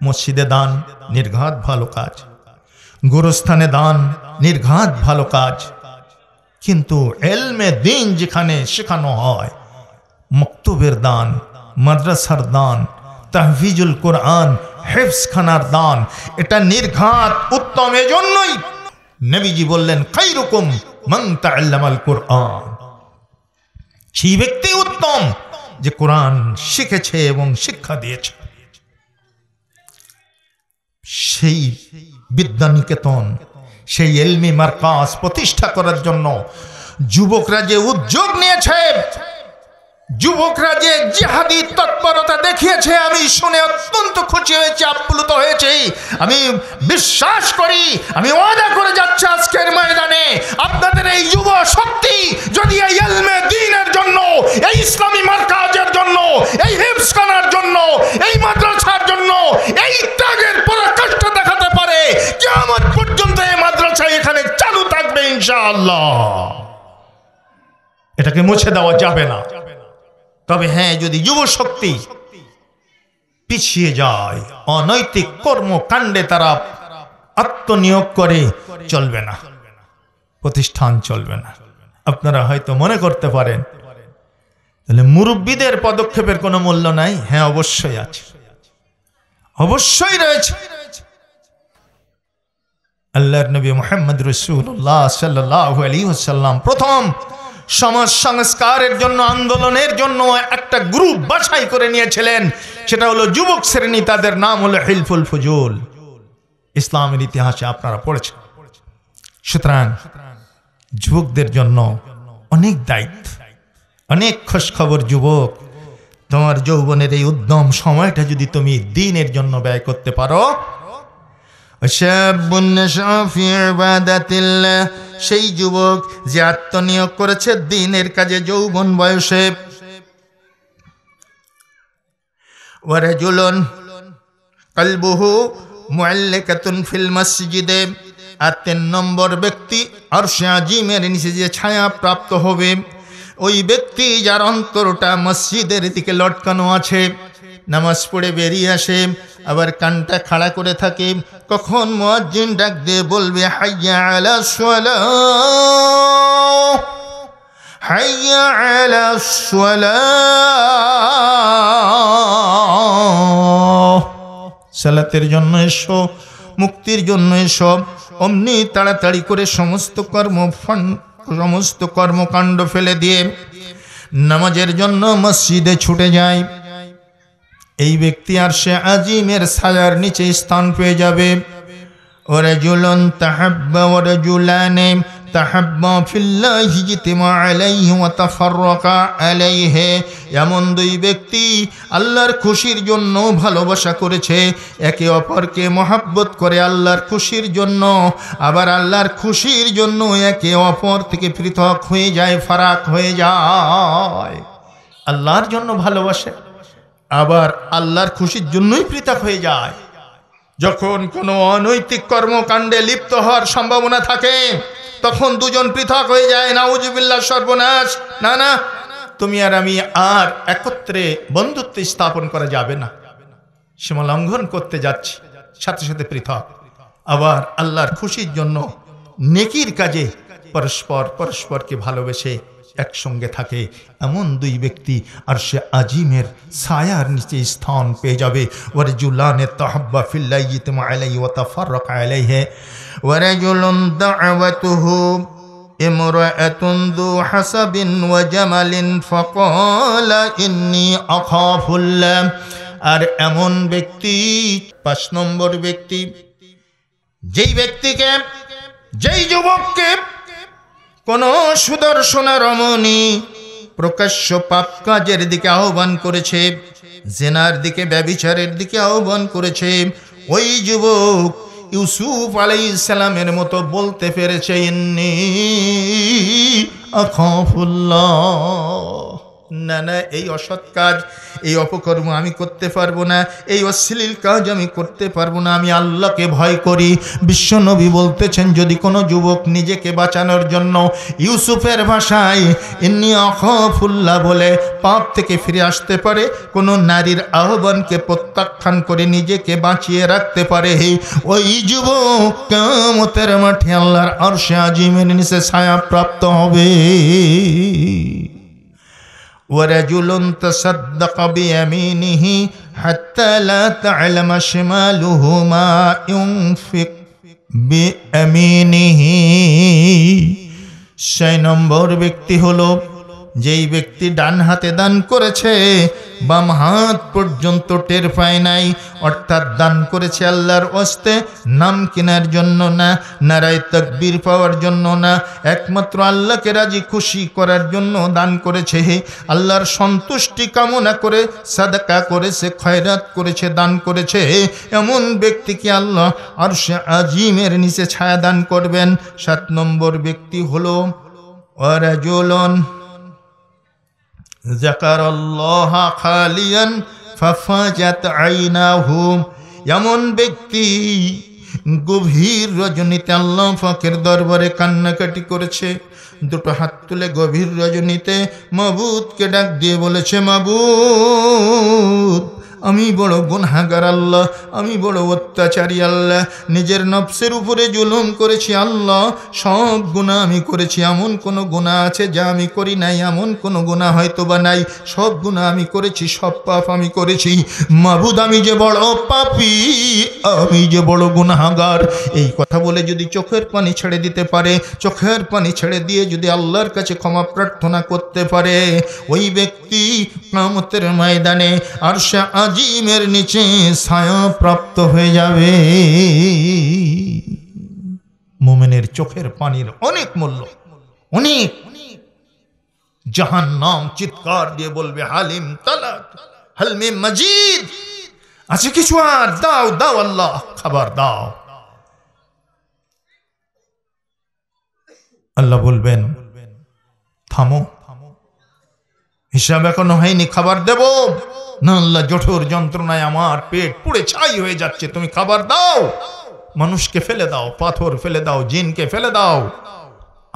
মসজিদে দান নির্ঘাত ভালো কাজ গুরুস্থানে দান নির্ঘাত ভালো কাজ কিন্তু এলমে দিন যেখানে শেখানো হয় মক্তবের দান মাদ্রাসার দান তাহফিজুল কোরআন হেফসখানার দান এটা নির্ঘাত উত্তম এজন্যই নবীজি বললেন কাই রকম মংতা কোরআন সেই ব্যক্তি উত্তম যে কোরআন শিখেছে এবং শিক্ষা দিয়েছে সেই বিদ্যানিকেতন সেই এলমি মার্কাস প্রতিষ্ঠা করার জন্য যুবকরা যে উদ্যোগ নিয়েছে যুবকরা যে জেহাদি তৎপরতা দেখিয়েছে আমি শুনে অত্যন্ত খুশি হয়েছি আপ্লুত হয়েছে আমি বিশ্বাস করি আমি ওয়াদা করে যাচ্ছি আজকের ময়দানে আপনাদের এই যুব শক্তি যদি এই এলমে দিনের জন্য এই ইসলামী মার্কাজের জন্য এই হিমসখানার জন্য এই মাদ্রাসার জন্য এই ত্যাগের পরাকাষ্ঠ দেখাতে পারে কেমন পর্যন্ত এই মাদ্রাসা এখানে চালু থাকবে ইনশাআল্লাহ এটাকে মুছে দেওয়া যাবে না তবে হ্যাঁ যদি যুব শক্তি পিছিয়ে যায় অনৈতিক কর্মকাণ্ডে তারা আত্মনিয়োগ করে চলবে না প্রতিষ্ঠান চলবে না আপনারা হয়তো মনে করতে পারেন তাহলে মুরব্বীদের পদক্ষেপের কোনো মূল্য নাই হ্যাঁ অবশ্যই আছে অবশ্যই রয়েছে আল্লাহর নবী মোহাম্মদ রসুল্লাহ সাল্লাহ আলী প্রথম সমাজ সংস্কারের জন্য আন্দোলনের জন্য একটা গ্রুপ বাছাই করে নিয়েছিলেন সেটা হলো যুবক শ্রেণী তাদের নাম হলো হিলফুল ফজুল ইসলামের ইতিহাসে আপনারা পড়েছেন সুতরাং যুবকদের জন্য অনেক দায়িত্ব অনেক খোঁজখবর যুবক তোমার যৌবনের এই উদ্যম সময়টা যদি তুমি দিনের জন্য ব্যয় করতে পারো সেই যুবক যে আত্মনিয়োগ করেছে দিনের কাজে যৌবন বয়সে ওরে জুলন কালবহু মোয়াল্লেকাতুন ফিল মসজিদে আর তিন নম্বর ব্যক্তি আর শাহিমের নিচে যে ছায়া প্রাপ্ত হবে ওই ব্যক্তি যার অন্তরটা মসজিদের দিকে লটকানো আছে নামাজ পড়ে বেরিয়ে আসে আবার কানটা খাড়া করে থাকে কখন মোয়াজ্জিন ডাক দিয়ে বলবে হাইয়া আলা সোয়ালা হাইয়া আলা সোয়ালা সালাতের জন্য এসো মুক্তির জন্য এসো অমনি তাড়াতাড়ি করে সমস্ত কর্ম সমস্ত কর্মকাণ্ড ফেলে দিয়ে নামাজের জন্য মসজিদে ছুটে যায় এই ব্যক্তি আর সে আজিমের ছায়ার নিচে স্থান পেয়ে যাবে ওরে জুলন তাহাব্বা ওরে জুলানে তাহাব্বা ফিল্লাহি জিতিমা আলাইহি ওয়া তাফাররাকা আলাইহি এমন দুই ব্যক্তি আল্লাহর খুশির জন্য ভালোবাসা করেছে একে অপরকে মহাব্বত করে আল্লাহর খুশির জন্য আবার আল্লাহর খুশির জন্য একে অপর থেকে পৃথক হয়ে যায় ফারাক হয়ে যায় আল্লাহর জন্য ভালোবাসে আবার আল্লাহর খুশির জন্যই পৃথক হয়ে যায় যখন কোনো অনৈতিক কর্মকাণ্ডে লিপ্ত হওয়ার সম্ভাবনা থাকে তখন দুজন পৃথক হয়ে যায় নাউজুবিল্লা সর্বনাশ না না তুমি আর আমি আর একত্রে বন্ধুত্ব স্থাপন করা যাবে না সীমা লঙ্ঘন করতে যাচ্ছি সাথে সাথে পৃথক আবার আল্লাহর খুশির জন্য নেকির কাজে পরস্পর পরস্পরকে ভালোবেসে একসঙ্গে থাকে এমন দুই ব্যক্তি আর সে আজিমের ছায়ার নিচে স্থান পেয়ে যাবে ওয়ারজুলানে তাহাব্বা ফিল্লাইতমা আলাই ওয়া তাফাররাক আলাইহি ওয়ারজুলুন দাওয়াতুহু امرأة ذو حسب وجمل فقال إني أخاف الله আর এমন ব্যক্তি পাঁচ নম্বর ব্যক্তি যেই ব্যক্তিকে যেই যুবককে কোন সুদর্শন রমণী প্রকাশ্য পাপ কাজের দিকে আহ্বান করেছে জেনার দিকে ব্যবিচারের দিকে আহ্বান করেছে ওই যুবক ইউসুফ আলাই ইসলামের মতো বলতে পেরেছে ইন্নি আখাফুল্লাহ না না এই অসৎ কাজ এই অপকর্ম আমি করতে পারবো না এই অশ্লীল কাজ আমি করতে পারবো না আমি আল্লাহকে ভয় করি বিশ্বনবী বলতেছেন যদি কোনো যুবক নিজেকে বাঁচানোর জন্য ইউসুফের ভাষায় ইন্নি অখফুল্লা বলে পাপ থেকে ফিরে আসতে পারে কোনো নারীর আহ্বানকে প্রত্যাখ্যান করে নিজেকে বাঁচিয়ে রাখতে পারে ওই যুবক কামতের মাঠে আল্লাহর আরশে আজিমের নিচে ছায়া প্রাপ্ত হবে ورجل تصدق بيمينه حتى لا تعلم شماله ما ينفق بأمينه ছয় নম্বর ব্যক্তি হলো যেই ব্যক্তি ডান হাতে দান করেছে বাম হাত পর্যন্ত টের পায় নাই অর্থাৎ দান করেছে আল্লাহর অস্তে নাম কেনার জন্য না নারায় তকবীর পাওয়ার জন্য না একমাত্র আল্লাহকে রাজি খুশি করার জন্য দান করেছে আল্লাহর সন্তুষ্টি কামনা করে সাদাকা করেছে খয়রাত করেছে দান করেছে এমন ব্যক্তিকে আল্লাহ আর সে আজিমের নিচে ছায়া দান করবেন সাত নম্বর ব্যক্তি হলো অরাজলন জাকারল্লাহা খালিয়ান আইনা আইনাহুম এমন ব্যক্তি গভীর রজনীতে আল্লাহ ফকের দরবারে কান্নাকাটি করেছে দুটো হাত তুলে গভীর রজনীতে মবুদকে ডাক দিয়ে বলেছে মবুদ আমি বড় গুনহাগার আল্লাহ আমি বড় অত্যাচারী আল্লাহ নিজের নফসের উপরে জুলুম করেছি আল্লাহ সব গুণা আমি করেছি এমন কোনো গুণা আছে যা আমি করি নাই এমন কোনো গুণা হয়তো বা নাই সব গুণা আমি করেছি সব পাপ আমি করেছি মাহুদ আমি যে বড় পাপি আমি যে বড় গুনাহাগার এই কথা বলে যদি চোখের পানি ছেড়ে দিতে পারে চোখের পানি ছেড়ে দিয়ে যদি আল্লাহর কাছে ক্ষমা প্রার্থনা করতে পারে ওই ব্যক্তি কামতের ময়দানে আর সে আজিমের নিচে ছায়া প্রাপ্ত হয়ে যাবে মোমেনের চোখের পানির অনেক মূল্য অনেক জাহান নাম চিৎকার দিয়ে বলবে হালিম তালাক হালমে মজিদ আছে কিছু আর দাও দাও আল্লাহ খাবার দাও আল্লাহ বলবেন থামো হিসাব এখনো হয়নি খাবার দেব না আল্লাহ জঠোর যন্ত্রণায় আমার পেট পুড়ে ছাই হয়ে যাচ্ছে তুমি খাবার দাও মানুষকে ফেলে দাও পাথর ফেলে দাও জিনকে ফেলে দাও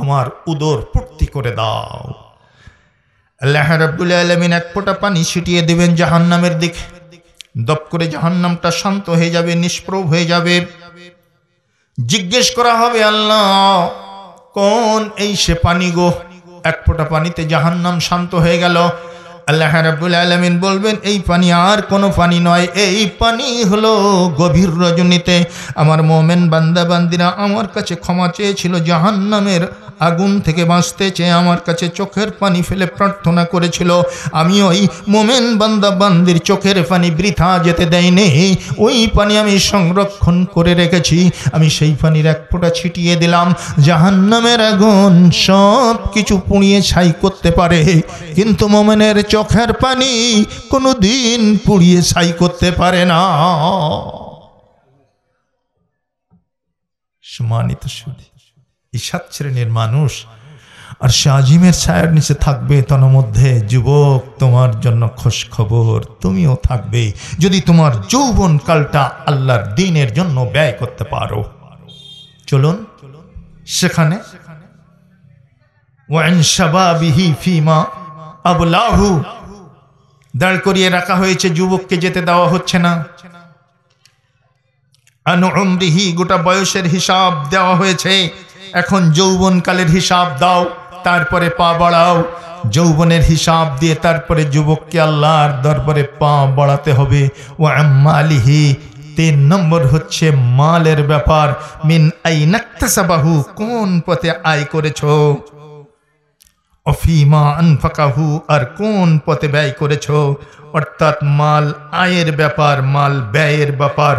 আমার উদর পূর্তি করে দাও আল্লাহ রাব্বুল আলমিন এক ফোঁটা পানি ছিটিয়ে দেবেন জাহান্নামের দিকে দপ করে জাহান্নামটা শান্ত হয়ে যাবে নিষ্প্রভ হয়ে যাবে জিজ্ঞেস করা হবে আল্লাহ কোন এই সে পানি গো এক ফোঁটা পানিতে জাহান্নাম শান্ত হয়ে গেল আল্লাহ রাবুল আলমিন বলবেন এই পানি আর কোনো পানি নয় এই পানি হলো গভীর রজনীতে আমার মোমেন বান্দা বান্দিরা আমার কাছে ক্ষমা চেয়েছিল জাহান্নামের আগুন থেকে বাঁচতে চেয়ে আমার কাছে চোখের পানি ফেলে প্রার্থনা করেছিল আমি ওই মোমেন বান্দা বান্দির চোখের পানি বৃথা যেতে দেয়নি ওই পানি আমি সংরক্ষণ করে রেখেছি আমি সেই পানির এক ফোঁটা ছিটিয়ে দিলাম জাহান্নামের আগুন সব কিছু পুড়িয়ে ছাই করতে পারে কিন্তু মোমেনের চোখের পানি কোনো দিন পুড়িয়ে ছাই করতে পারে না সম্মানিত সুদী এই শ্রেণীর মানুষ আর শাহজিমের আজিমের ছায়ার নিচে থাকবে তনমধ্যে যুবক তোমার জন্য খোঁজ খবর তুমিও থাকবে যদি তোমার যৌবন কালটা আল্লাহর দিনের জন্য ব্যয় করতে পারো চলুন সেখানে ফিমা আবলাহু দাঁড় করিয়ে রাখা হয়েছে যুবককে যেতে দেওয়া হচ্ছে না আনু অমরিহি গোটা বয়সের হিসাব দেওয়া হয়েছে এখন যৌবনকালের হিসাব দাও তারপরে পা বাড়াও যৌবনের হিসাব দিয়ে তারপরে যুবককে আল্লাহর দরবারে পা বাড়াতে হবে ও আম্মালিহি তিন নম্বর হচ্ছে মালের ব্যাপার মিন আই নাক্তাসাবাহু কোন পথে আয় করেছো অফিমা আনফাকাহু আর কোন পথে ব্যয় করেছ অর্থাৎ মাল আয়ের ব্যাপার মাল ব্যয়ের ব্যাপার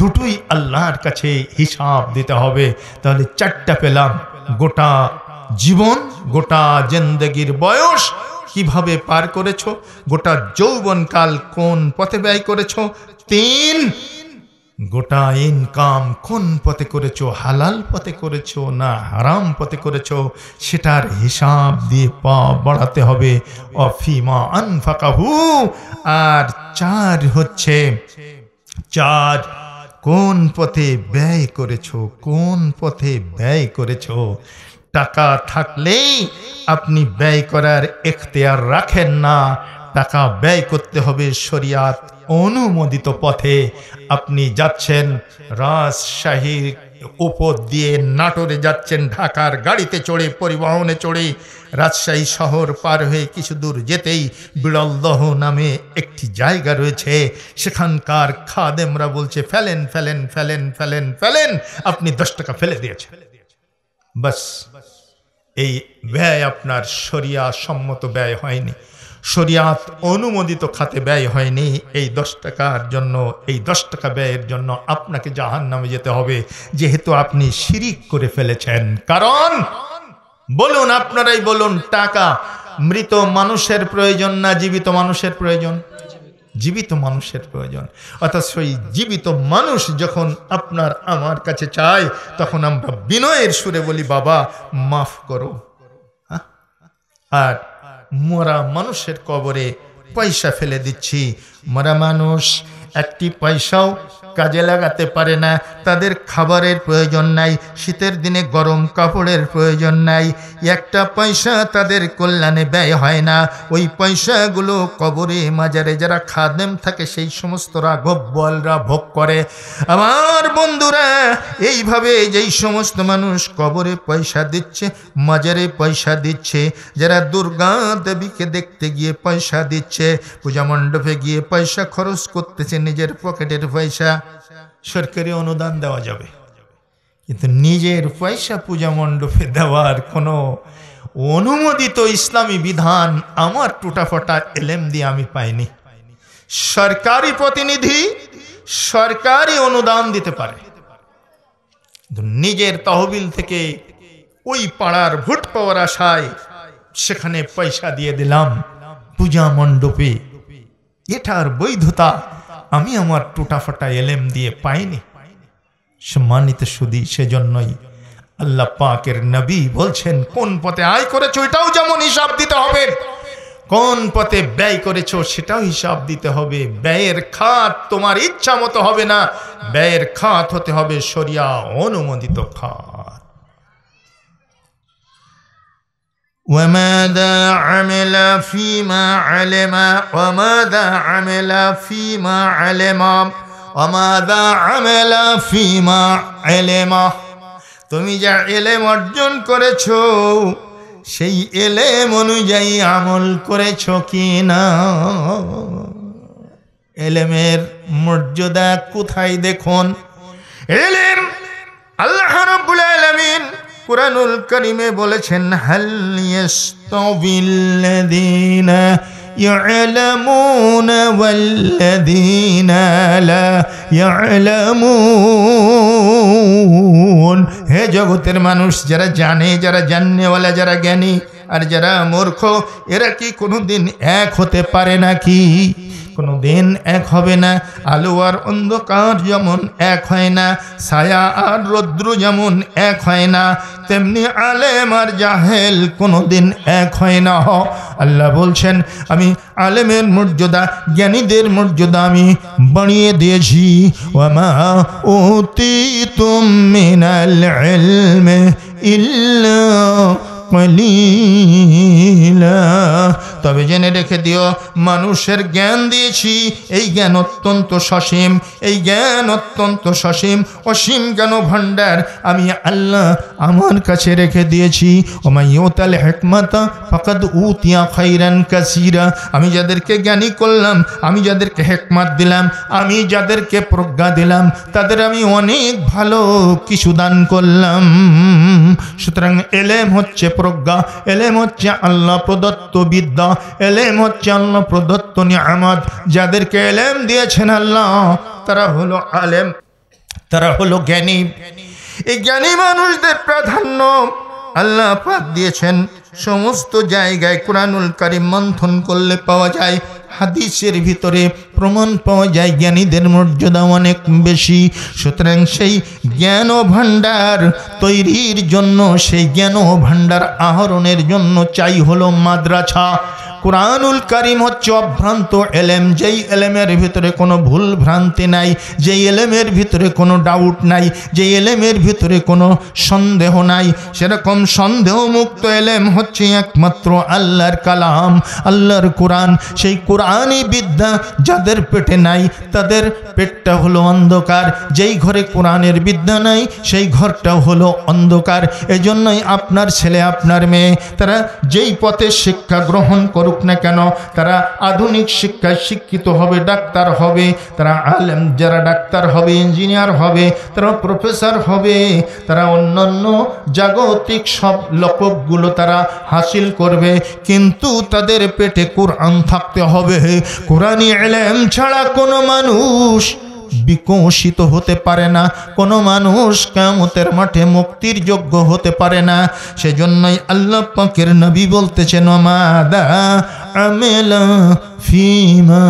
দুটোই আল্লাহর কাছে হিসাব দিতে হবে তাহলে চারটা পেলাম গোটা জীবন গোটা জেন্দেগির বয়স কিভাবে পার করেছ গোটা যৌবনকাল কোন পথে ব্যয় করেছ তিন গোটা ইনকাম কোন পথে করেছো হালাল পথে করেছো না হারাম পথে করেছো সেটার হিসাব দিয়ে পা বাড়াতে হবে অফিমা আনফাকাহু আর চার হচ্ছে চার কোন পথে ব্যয় করেছো কোন পথে ব্যয় করেছো টাকা থাকলেই আপনি ব্যয় করার এখতেয়ার রাখেন না টাকা ব্যয় করতে হবে শরিয়াত অনুমোদিত পথে আপনি যাচ্ছেন রাজশাহীর উপর দিয়ে নাটোরে যাচ্ছেন ঢাকার গাড়িতে চড়ে পরিবহনে চড়ে রাজশাহী শহর পার হয়ে কিছু দূর যেতেই বিড়লদহ নামে একটি জায়গা রয়েছে সেখানকার খাদেমরা বলছে ফেলেন ফেলেন ফেলেন ফেলেন ফেলেন আপনি দশ টাকা ফেলে দিয়েছেন বাস এই ব্যয় আপনার সরিয়া সম্মত ব্যয় হয়নি শরিয়াত অনুমোদিত খাতে ব্যয় হয়নি এই দশ টাকার জন্য এই দশ টাকা ব্যয়ের জন্য আপনাকে জাহান নামে যেতে হবে যেহেতু আপনি শিরিক করে ফেলেছেন কারণ বলুন আপনারাই বলুন টাকা মৃত মানুষের প্রয়োজন না জীবিত মানুষের প্রয়োজন জীবিত মানুষের প্রয়োজন অর্থাৎ সেই জীবিত মানুষ যখন আপনার আমার কাছে চায় তখন আমরা বিনয়ের সুরে বলি বাবা মাফ করো হ্যাঁ? আর মরা মানুষের কবরে পয়সা ফেলে দিচ্ছি মরা মানুষ একটি পয়সাও কাজে লাগাতে পারে না তাদের খাবারের প্রয়োজন নাই শীতের দিনে গরম কাপড়ের প্রয়োজন নাই একটা পয়সা তাদের কল্যাণে ব্যয় হয় না ওই পয়সাগুলো কবরে মাজারে যারা খাদেম থাকে সেই সমস্ত গব্বলরা ভোগ করে আমার বন্ধুরা এইভাবে যেই সমস্ত মানুষ কবরে পয়সা দিচ্ছে মাজারে পয়সা দিচ্ছে যারা দুর্গা দেবীকে দেখতে গিয়ে পয়সা দিচ্ছে পূজা মণ্ডপে গিয়ে পয়সা খরচ করতেছে নিজের পকেটের পয়সা সরকারি অনুদান দেওয়া যাবে কিন্তু নিজের পয়সা পূজা মণ্ডপে দেওয়ার কোনো অনুমোদিত ইসলামী বিধান আমার টুটাফটা এলেম দিয়ে আমি পাইনি সরকারি প্রতিনিধি সরকারি অনুদান দিতে পারে নিজের তহবিল থেকে ওই পাড়ার ভোট পাওয়ার আশায় সেখানে পয়সা দিয়ে দিলাম পূজা মণ্ডপে এটার বৈধতা আমি আমার টুটাফাটা এলেম দিয়ে পাইনি সম্মানিত সুদী সেজন্যই আল্লাহ পাকের নবী বলছেন কোন পথে আয় করেছো এটাও যেমন হিসাব দিতে হবে কোন পথে ব্যয় করেছো সেটাও হিসাব দিতে হবে ব্যয়ের খাত তোমার ইচ্ছা মতো হবে না ব্যয়ের খাত হতে হবে সরিয়া অনুমোদিত খাত وماذا عمل فيما علم وماذا عمل فيما علم وماذا عمل فيما علم তুমি যা এলেম অর্জন করেছ সেই এলেম অনুযায়ী আমল করেছ কি না এলেমের মর্যাদা কোথায় দেখুন এলেম আল্লাহ রব্বুল আলামিন কুরানুল করিমে বলেছেন হাল্লিয়াস্তাবিল্লাযীন يعلمون والذين لا يعلمون হে জগতের মানুষ যারা জানে যারা জানেওয়ালা যারা জ্ঞানী আর যারা মূর্খ এরা কি কোনোদিন এক হতে পারে নাকি কোনো দিন এক হবে না আলো আর অন্ধকার যেমন এক হয় না ছায়া আর রৌদ্র যেমন এক হয় না তেমনি আলেম আর জাহেল কোনো দিন এক হয় না হ আল্লাহ বলছেন আমি আলেমের মর্যাদা জ্ঞানীদের মর্যাদা আমি বানিয়ে দিয়েছি ওমা অতি তুমিনাল ইল্লা কলিলা তবে জেনে রেখে দিও মানুষের জ্ঞান দিয়েছি এই জ্ঞান অত্যন্ত সসীম এই জ্ঞান অত্যন্ত সসীম অসীম জ্ঞান ভান্ডার আমি আল্লাহ আমার কাছে রেখে দিয়েছি ওমাইয়তাল হেকমাতা ফকাত উতিয়া খাইরান কাসিরা আমি যাদেরকে জ্ঞানী করলাম আমি যাদেরকে হেকমাত দিলাম আমি যাদেরকে প্রজ্ঞা দিলাম তাদের আমি অনেক ভালো কিছু দান করলাম সুতরাং এলেম হচ্ছে প্রজ্ঞা এলেম হচ্ছে আল্লাহ প্রদত্ত বিদ্যা এলেম হচ্ছে আল্লাহ প্রদত্ত নিয়ামত যাদেরকে এলেম দিয়েছেন আল্লাহ তারা হলো আলেম তারা হলো জ্ঞানী এই জ্ঞানী মানুষদের প্রাধান্য আল্লাহ পাক দিয়েছেন সমস্ত জায়গায় কোরআনুল কারিম মন্থন করলে পাওয়া যায় হাদিসের ভিতরে প্রমাণ পাওয়া যায় জ্ঞানীদের মর্যাদা অনেক বেশি সুতরাং সেই জ্ঞান ভাণ্ডার তৈরির জন্য সেই জ্ঞান ভাণ্ডার আহরণের জন্য চাই হলো মাদ্রাসা কোরআনুল করিম হচ্ছে অভ্রান্ত এলেম যেই এলেমের ভিতরে কোনো ভুল ভ্রান্তি নাই যেই এলেমের ভিতরে কোনো ডাউট নাই যেই এলেমের ভিতরে কোনো সন্দেহ নাই সেরকম সন্দেহমুক্ত এলেম হচ্ছে একমাত্র আল্লাহর কালাম আল্লাহর কোরআন সেই কোরআনই বিদ্যা যাদের পেটে নাই তাদের পেটটা হলো অন্ধকার যেই ঘরে কোরআনের বিদ্যা নাই সেই ঘরটা হলো অন্ধকার এজন্যই আপনার ছেলে আপনার মেয়ে তারা যেই পথে শিক্ষা গ্রহণ করুক হোক না কেন তারা আধুনিক শিক্ষায় শিক্ষিত হবে ডাক্তার হবে তারা আলেম যারা ডাক্তার হবে ইঞ্জিনিয়ার হবে তারা প্রফেসর হবে তারা অন্যান্য জাগতিক সব লকবগুলো তারা হাসিল করবে কিন্তু তাদের পেটে কোরআন থাকতে হবে কোরআনী এলেম ছাড়া কোনো মানুষ বিকশিত হতে পারে না কোনো মানুষ কামতের মাঠে মুক্তির যোগ্য হতে পারে না সেজন্যই আল্লাহ পাকের নবী বলতেছেন মাদা আমেলা ফিমা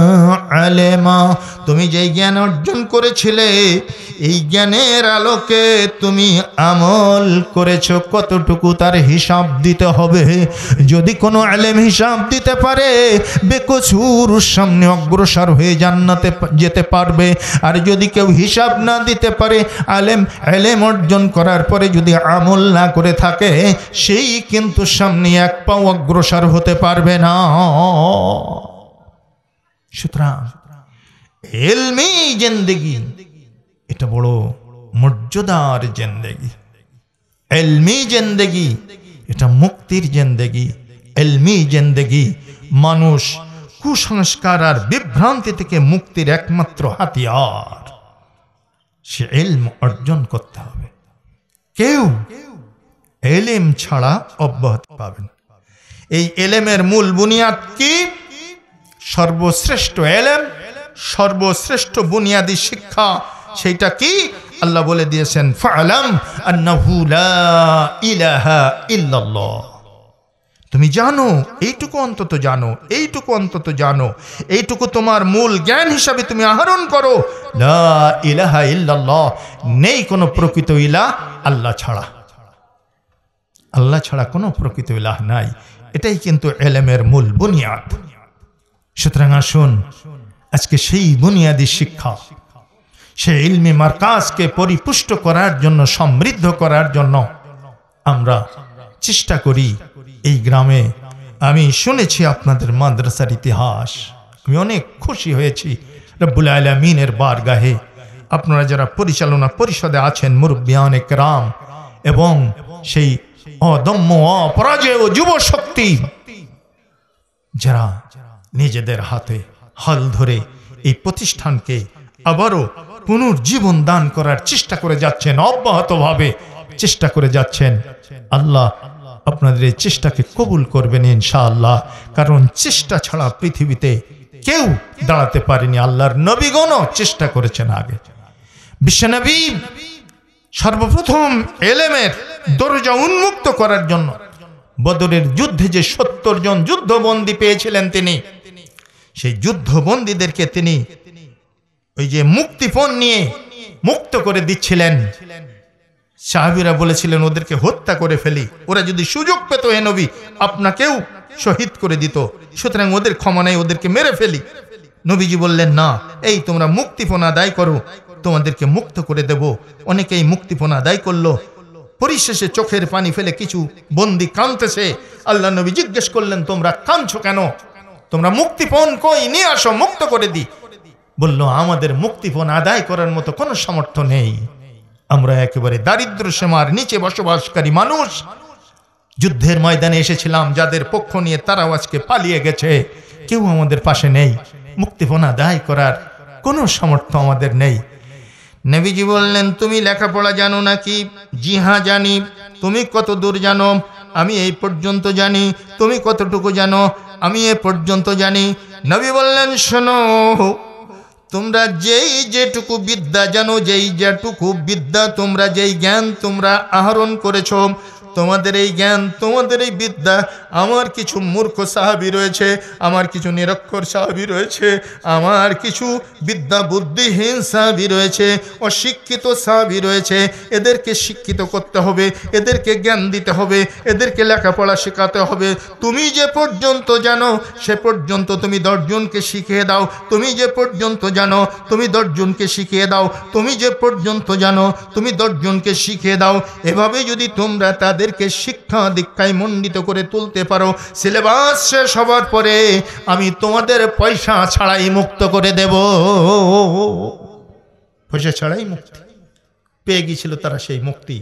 আলেমা তুমি যেই জ্ঞান অর্জন করেছিলে এই জ্ঞানের আলোকে তুমি আমল করেছ কতটুকু তার হিসাব দিতে হবে যদি কোনো আলেম হিসাব দিতে পারে বেকচুর সামনে অগ্রসর হয়ে জান্নাতে যেতে পারবে আর যদি কেউ হিসাব না দিতে পারে আলেম আলেম অর্জন করার পরে যদি আমল না করে থাকে সেই কিন্তু সামনে এক পাও অগ্রসর হতে পারবে না সুতরাং এলমি জেন্দেগি এটা বড় মর্যাদার জেন্দেগি এলমি জেন্দেগি এটা মুক্তির জেন্দেগি এলমি জেন্দেগি মানুষ কুসংস্কার আর বিভ্রান্তি থেকে মুক্তির একমাত্র হাতিয়ার সে এলম অর্জন করতে হবে কেউ এলেম ছাড়া অব্যাহত পাবেন এই এলেমের মূল বুনিয়াদ কি সর্বশ্রেষ্ঠ এলেম সর্বশ্রেষ্ঠ বুনিয়াদী শিক্ষা সেইটা কি আল্লাহ বলে দিয়েছেন ফালাম তুমি জানো এইটুকু অন্তত জানো এইটুকু অন্তত জানো এইটুকু তোমার মূল জ্ঞান হিসাবে তুমি আহরণ করো ইলাহা ইল্লাল্লাহ নেই কোনো প্রকৃত ইলা আল্লাহ ছাড়া আল্লাহ ছাড়া কোনো প্রকৃত ইলাহ নাই এটাই কিন্তু এলেমের মূল বুনিয়াদ সুতরাং আসুন আজকে সেই বুনিয়াদী শিক্ষা সে ইলমি মার্কাজকে পরিপুষ্ট করার জন্য সমৃদ্ধ করার জন্য আমরা চেষ্টা করি এই গ্রামে আমি শুনেছি আপনাদের মাদ্রাসার ইতিহাস আমি অনেক খুশি হয়েছি রব্বুল আলমিনের বার গাহে আপনারা যারা পরিচালনা পরিষদে আছেন মুরব্বিয়ান রাম এবং সেই অদম্য অপরাজয় যুব শক্তি যারা নিজেদের হাতে হল ধরে এই প্রতিষ্ঠানকে আবারও পুনর্জীবন দান করার চেষ্টা করে যাচ্ছেন অব্যাহতভাবে চেষ্টা করে যাচ্ছেন আল্লাহ আপনাদের এই চেষ্টাকে কবুল করবেন ইনশাআল্লাহ কারণ চেষ্টা ছাড়া পৃথিবীতে কেউ দাঁড়াতে পারেনি আল্লাহর নবীগণও চেষ্টা করেছেন আগে বিশ্বনবী সর্বপ্রথম এলেমের দরজা উন্মুক্ত করার জন্য বদরের যুদ্ধে যে সত্তর জন যুদ্ধবন্দী পেয়েছিলেন তিনি সেই যুদ্ধবন্দীদেরকে তিনি ওই যে মুক্তিপণ নিয়ে মুক্ত করে দিচ্ছিলেন সাহাবিরা বলেছিলেন ওদেরকে হত্যা করে ফেলি ওরা যদি সুযোগ পেত হে নবী আপনাকেও শহীদ করে দিত সুতরাং ওদের ক্ষমা নেই ওদেরকে মেরে ফেলি নবীজি বললেন না এই তোমরা মুক্তিপণ আদায় করো তোমাদেরকে মুক্ত করে দেব অনেকেই মুক্তিপণ আদায় করলো পরিশেষে চোখের পানি ফেলে কিছু বন্দি কাঁদতেছে আল্লাহ নবী জিজ্ঞেস করলেন তোমরা কাঁদছো কেন তোমরা মুক্তিপণ কই নিয়ে আসো মুক্ত করে দি বলল আমাদের মুক্তিপণ আদায় করার মতো কোনো সামর্থ্য নেই আমরা একেবারে দারিদ্র সীমার নিচে বসবাসকারী মানুষ যুদ্ধের ময়দানে এসেছিলাম যাদের পক্ষ নিয়ে তারাও আজকে পালিয়ে গেছে কেউ আমাদের পাশে নেই মুক্তিপণ আদায় করার কোনো সামর্থ্য আমাদের নেই নবীজি বললেন তুমি লেখাপড়া জানো নাকি জিহা জানি তুমি কত দূর জানো আমি এই পর্যন্ত জানি তুমি কতটুকু জানো আমি এ পর্যন্ত জানি নবী বললেন শোনো তোমরা যেই যেটুকু বিদ্যা জানো যেই যেটুকু বিদ্যা তোমরা যেই জ্ঞান তোমরা আহরণ করেছো তোমাদের এই জ্ঞান তোমাদের এই বিদ্যা আমার কিছু মূর্খ সাহাবি রয়েছে আমার কিছু নিরক্ষর সাহাবি রয়েছে আমার কিছু বিদ্যা বুদ্ধিহীন সাহাবি রয়েছে অশিক্ষিত সাহাবি রয়েছে এদেরকে শিক্ষিত করতে হবে এদেরকে জ্ঞান দিতে হবে এদেরকে লেখাপড়া শেখাতে হবে তুমি যে পর্যন্ত জানো সে পর্যন্ত তুমি দশজনকে শিখিয়ে দাও তুমি যে পর্যন্ত জানো তুমি দশজনকে শিখিয়ে দাও তুমি যে পর্যন্ত জানো তুমি দশজনকে শিখিয়ে দাও এভাবে যদি তোমরা তার তাদেরকে শিক্ষা দীক্ষায় মণ্ডিত করে তুলতে পারো সিলেবাস শেষ হবার পরে আমি তোমাদের পয়সা ছাড়াই মুক্ত করে দেব পয়সা ছাড়াই মুক্তি পেয়ে গিয়েছিল তারা সেই মুক্তি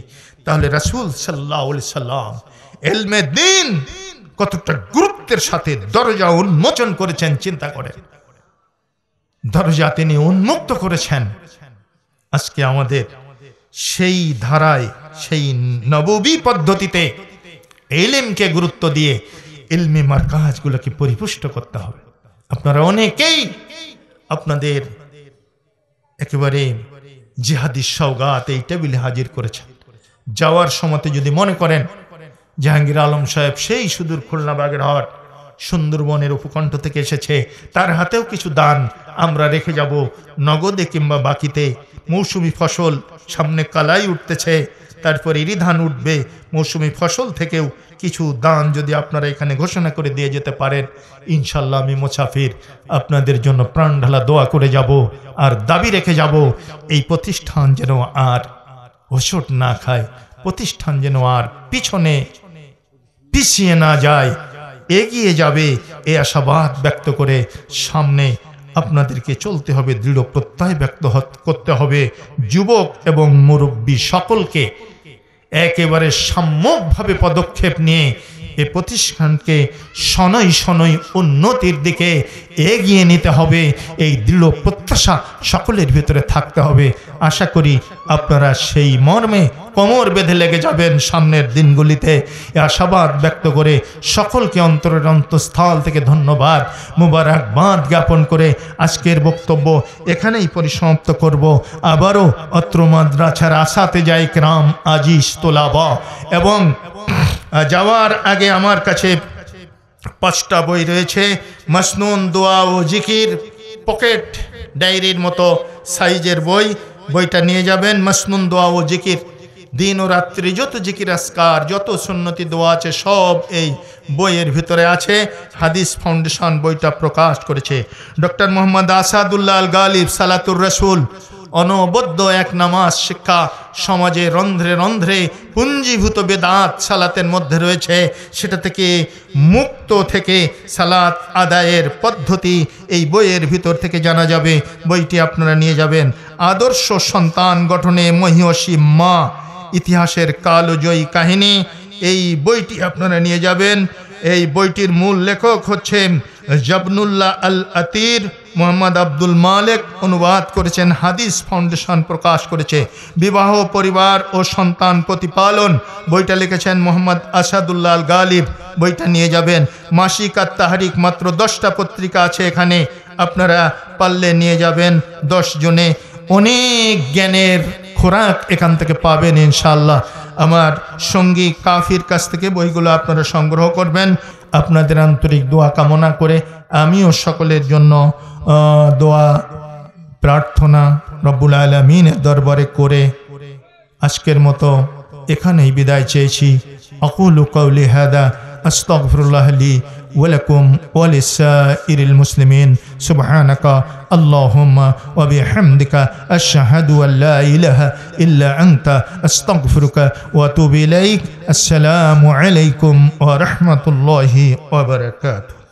তাহলে রাসুল সাল্লাহ সাল্লাম এলমে দিন কতটা গুরুত্বের সাথে দরজা উন্মোচন করেছেন চিন্তা করেন দরজা তিনি উন্মুক্ত করেছেন আজকে আমাদের সেই ধারায় সেই নববী পদ্ধতিতে এলেমকে গুরুত্ব দিয়ে এলমি কাজগুলোকে পরিপুষ্ট করতে হবে আপনারা অনেকেই আপনাদের একেবারে জিহাদি সৌগাত এই টেবিলে হাজির করেছেন যাওয়ার সময়তে যদি মনে করেন জাহাঙ্গীর আলম সাহেব সেই সুদূর খুলনা বাগেরহাট সুন্দরবনের উপকণ্ঠ থেকে এসেছে তার হাতেও কিছু দান আমরা রেখে যাব নগদে কিংবা বাকিতে মৌসুমি ফসল সামনে কালাই উঠতেছে তারপর এরই ধান উঠবে মৌসুমি ফসল থেকেও কিছু দান যদি আপনারা এখানে ঘোষণা করে দিয়ে যেতে পারেন ইনশাল্লাহ আমি মোসাফির আপনাদের জন্য প্রাণ ঢালা দোয়া করে যাব আর দাবি রেখে যাব এই প্রতিষ্ঠান যেন আর হোসট না খায় প্রতিষ্ঠান যেন আর পিছনে পিছিয়ে না যায় এগিয়ে যাবে এ আশাবাদ ব্যক্ত করে সামনে আপনাদেরকে চলতে হবে দৃঢ় প্রত্যয় ব্যক্ত করতে হবে যুবক এবং মুরব্বী সকলকে একেবারে সাম্যকভাবে পদক্ষেপ নিয়ে এ প্রতিষ্ঠানকে শনৈ শনৈ উন্নতির দিকে এগিয়ে নিতে হবে এই দৃঢ় প্রত্যাশা সকলের ভিতরে থাকতে হবে আশা করি আপনারা সেই মর্মে কোমর বেঁধে লেগে যাবেন সামনের দিনগুলিতে আশাবাদ ব্যক্ত করে সকলকে অন্তরের অন্তঃস্থল থেকে ধন্যবাদ বাঁধ জ্ঞাপন করে আজকের বক্তব্য এখানেই পরিসমাপ্ত করব আবারও অত্র মাদ্রাছার আশাতে যাই ক্রাম আজিস তোলাব এবং যাওয়ার আগে আমার কাছে পাঁচটা বই রয়েছে মসনুন দোয়া ও জিকির পকেট ডায়েরির মতো সাইজের বই বইটা নিয়ে যাবেন মসনুন দোয়া ও জিকির দিন ও রাত্রি যত জিকির আসকার যত সুন্নতি দোয়া আছে সব এই বইয়ের ভিতরে আছে হাদিস ফাউন্ডেশন বইটা প্রকাশ করেছে ডক্টর মোহাম্মদ আসাদুল্লাহ আল গালিব সালাতুর রসুল অনবদ্য এক নামাজ শিক্ষা সমাজে রন্ধ্রে রন্ধ্রে পুঞ্জীভূত বেদাত সালাতের মধ্যে রয়েছে সেটা থেকে মুক্ত থেকে সালাত আদায়ের পদ্ধতি এই বইয়ের ভিতর থেকে জানা যাবে বইটি আপনারা নিয়ে যাবেন আদর্শ সন্তান গঠনে মহিষী মা ইতিহাসের কালজয়ী কাহিনী এই বইটি আপনারা নিয়ে যাবেন এই বইটির মূল লেখক হচ্ছেন জবনুল্লাহ আল আতির মোহাম্মদ আব্দুল মালেক অনুবাদ করেছেন হাদিস ফাউন্ডেশন প্রকাশ করেছে বিবাহ পরিবার ও সন্তান প্রতিপালন বইটা লিখেছেন মোহাম্মদ আসাদুল্লাহ আল গালিব বইটা নিয়ে যাবেন মাসিক আর তাহারিক মাত্র দশটা পত্রিকা আছে এখানে আপনারা পারলে নিয়ে যাবেন দশ জনে অনেক জ্ঞানের খোরাক এখান থেকে পাবেন ইনশাল্লাহ আমার সঙ্গী কাফির কাছ থেকে বইগুলো আপনারা সংগ্রহ করবেন আপনাদের আন্তরিক দোয়া কামনা করে আমিও সকলের জন্য দোয়া প্রার্থনা রব্বুল আলমিনের দরবারে করে আজকের মতো এখানেই বিদায় চেয়েছি অকুল কৌলি হাদা আস্তফরুল্লাহলি ولكم ولسائر المسلمين سبحانك اللهم وبحمدك أشهد أن لا إله إلا أنت أستغفرك وأتوب إليك السلام عليكم ورحمة الله وبركاته